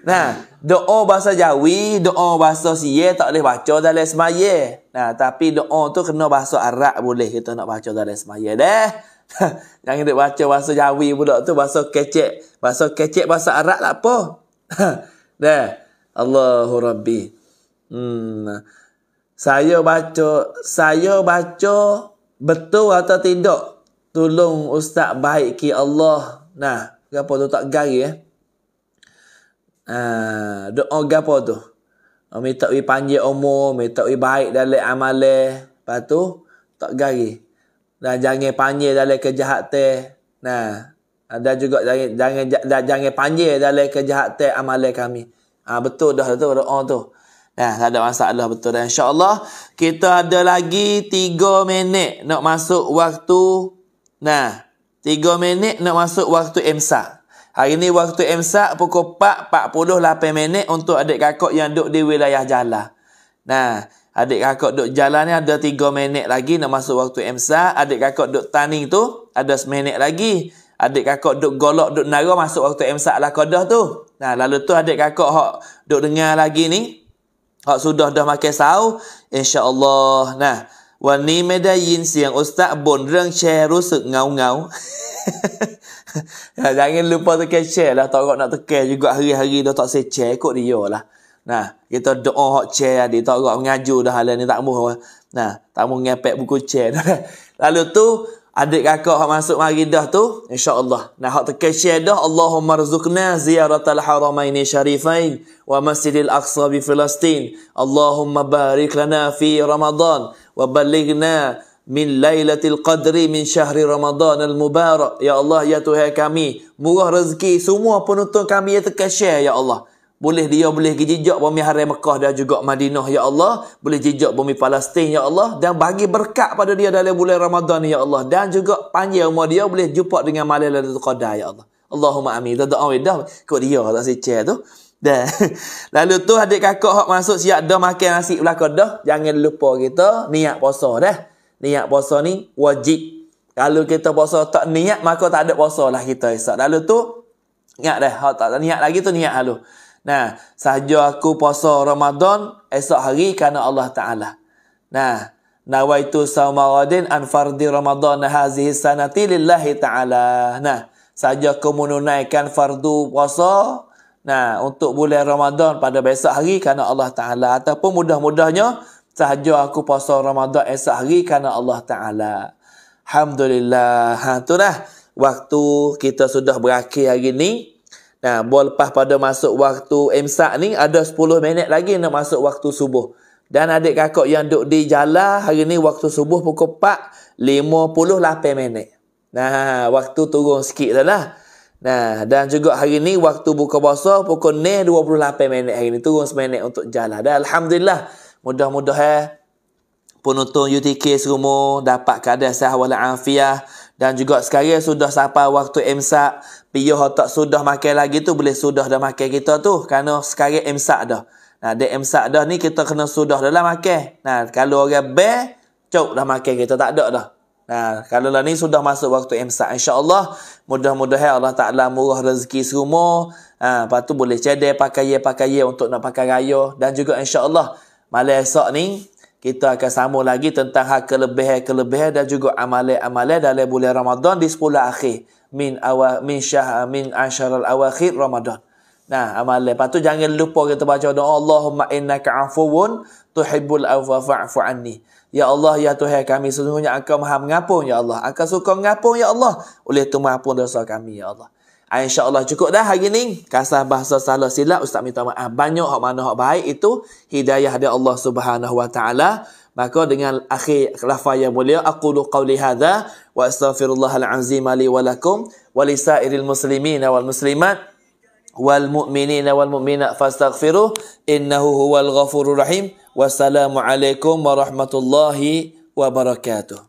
Nah, doa bahasa Jawi, doa bahasa Sia tak boleh baca dalam semaya. Nah, tapi doa tu kena bahasa Arab boleh kita nak baca dalam semaya deh. Jangan duk baca bahasa Jawi pula tu bahasa kecek. Bahasa kecek bahasa Arab lah apa. deh. Allahu Rabbi. Hmm. Saya baca, saya baca betul atau tidak? Tolong ustaz baiki Allah. Nah, apa tu tak gari eh? Ah, doa gapo tu? Oh, minta wi panjang umur, minta wi baik dalam amale, Lepas tak gari. Dan jangan panje dalam kejahatan. Nah, ada juga jangan jangan jangan, jangan panjang dalam kejahatan amale kami. Ah ha, betul dah tu doa tu. Nah, tak ada masalah betul dan insya-Allah kita ada lagi 3 minit nak masuk waktu nah 3 minit nak masuk waktu imsak. Hari ni waktu imsak pukul 4.48 lah minit untuk adik kakak yang duduk di wilayah jalan. Nah, adik kakak duduk jalan ni ada 3 minit lagi nak masuk waktu imsak. Adik kakak duduk tani tu ada 1 minit lagi. Adik kakak duduk golok, duduk naro masuk waktu imsak lah kodoh tu. Nah, lalu tu adik kakak hok duduk dengar lagi ni. Hok sudah dah makan sahur. InsyaAllah. Nah, wani medayin siang ustaz bon reng share ngau-ngau. Ya, jangan lupa tekan share lah. Tak nak tekan juga hari-hari dah tak share kot dia lah. Nah, kita doa hak share adik. Tak nak mengaju dah hal lah ni tak mahu. Nah, tak mahu ngepek buku share dah. Lah. Lalu tu, adik kakak hak masuk mari dah tu. InsyaAllah. Nah, hak tekan share dah. Allahumma rizukna ziyaratal haramaini syarifain. Wa masjidil aqsa bi filastin. Allahumma barik lana fi ramadhan. Wa balikna min lailatul qadri min syahri Ramadhan al mubarak ya allah ya tuhan kami murah rezeki semua penonton kami yang tekan ya allah boleh dia boleh jejak bumi haram mekah dan juga madinah ya allah boleh jejak bumi palestin ya allah dan bagi berkat pada dia dalam bulan Ramadhan. ya allah dan juga panjang umur dia boleh jumpa dengan malam lailatul qadar ya allah Allahumma amin. Dah doa dah. Kau dia tak sejar tu. Dah. Lalu tu adik kakak hok masuk siap dah makan nasi belaka dah. Jangan lupa kita niat puasa dah niat puasa ni wajib. Kalau kita puasa tak niat, maka tak ada puasa lah kita esok. Lalu tu, niat dah. Kalau tak niat lagi tu niat lalu. Nah, sahaja aku puasa Ramadan esok hari kerana Allah Ta'ala. Nah, nawaitu saumaradin anfardi Ramadan hazihi sanati lillahi ta'ala. Nah, sahaja aku menunaikan fardu puasa Nah, untuk bulan Ramadan pada besok hari kerana Allah Ta'ala ataupun mudah-mudahnya Sahaja aku puasa Ramadan esok hari kerana Allah Ta'ala. Alhamdulillah. Ha, tu dah. Waktu kita sudah berakhir hari ni. Nah, buat lepas pada masuk waktu imsak ni, ada 10 minit lagi nak masuk waktu subuh. Dan adik kakak yang duduk di jalan, hari ni waktu subuh pukul 4, 58 minit. Nah, waktu turun sikit dah lah. Nah, dan juga hari ni waktu buka puasa pukul 9, 28 minit hari ni. Turun seminit untuk jalan. Dan Alhamdulillah. Mudah-mudahan mudah eh? penonton UTK semua dapat keadaan sehat afiah dan juga sekarang sudah sampai waktu imsak. Piyo hotak sudah makan lagi tu boleh sudah dah makan kita tu kerana sekarang imsak dah. Nah, dia imsak dah ni kita kena sudah dalam makan. Nah, kalau orang ber cok dah makan kita tak ada dah. Nah, kalau lah ni sudah masuk waktu imsak insya-Allah mudah-mudahan eh, Allah Taala murah rezeki semua. Ah, ha, lepas tu boleh cedek pakai pakai untuk nak pakai raya dan juga insya-Allah Malam esok ni, kita akan sambung lagi tentang hak kelebihan-kelebihan dan juga amal amal dalam bulan Ramadan di 10 akhir. Min awal min syah, min al awakhir Ramadan. Nah, amal Lepas tu jangan lupa kita baca doa. Allahumma innaka afuun tuhibbul afwa fa'fu anni. Ya Allah, ya Tuhan kami. Sesungguhnya engkau maha mengapung, ya Allah. Engkau suka mengapung, ya Allah. Oleh itu mengapung dosa kami, ya Allah. Ah, InsyaAllah cukup dah hari ni. Kasar bahasa salah silap. Ustaz minta maaf. Ah, banyak hak mana hak baik itu. Hidayah dari Allah subhanahu wa ta'ala. Maka dengan akhir lafaz yang mulia. Aku du qawli Wa astaghfirullahalazim ali walakum. Walisairil muslimin wal muslimat. Wal mu'minin wal mu'minat. Fastaghfiruh. Innahu huwal ghafurur rahim. Wassalamualaikum warahmatullahi wabarakatuh.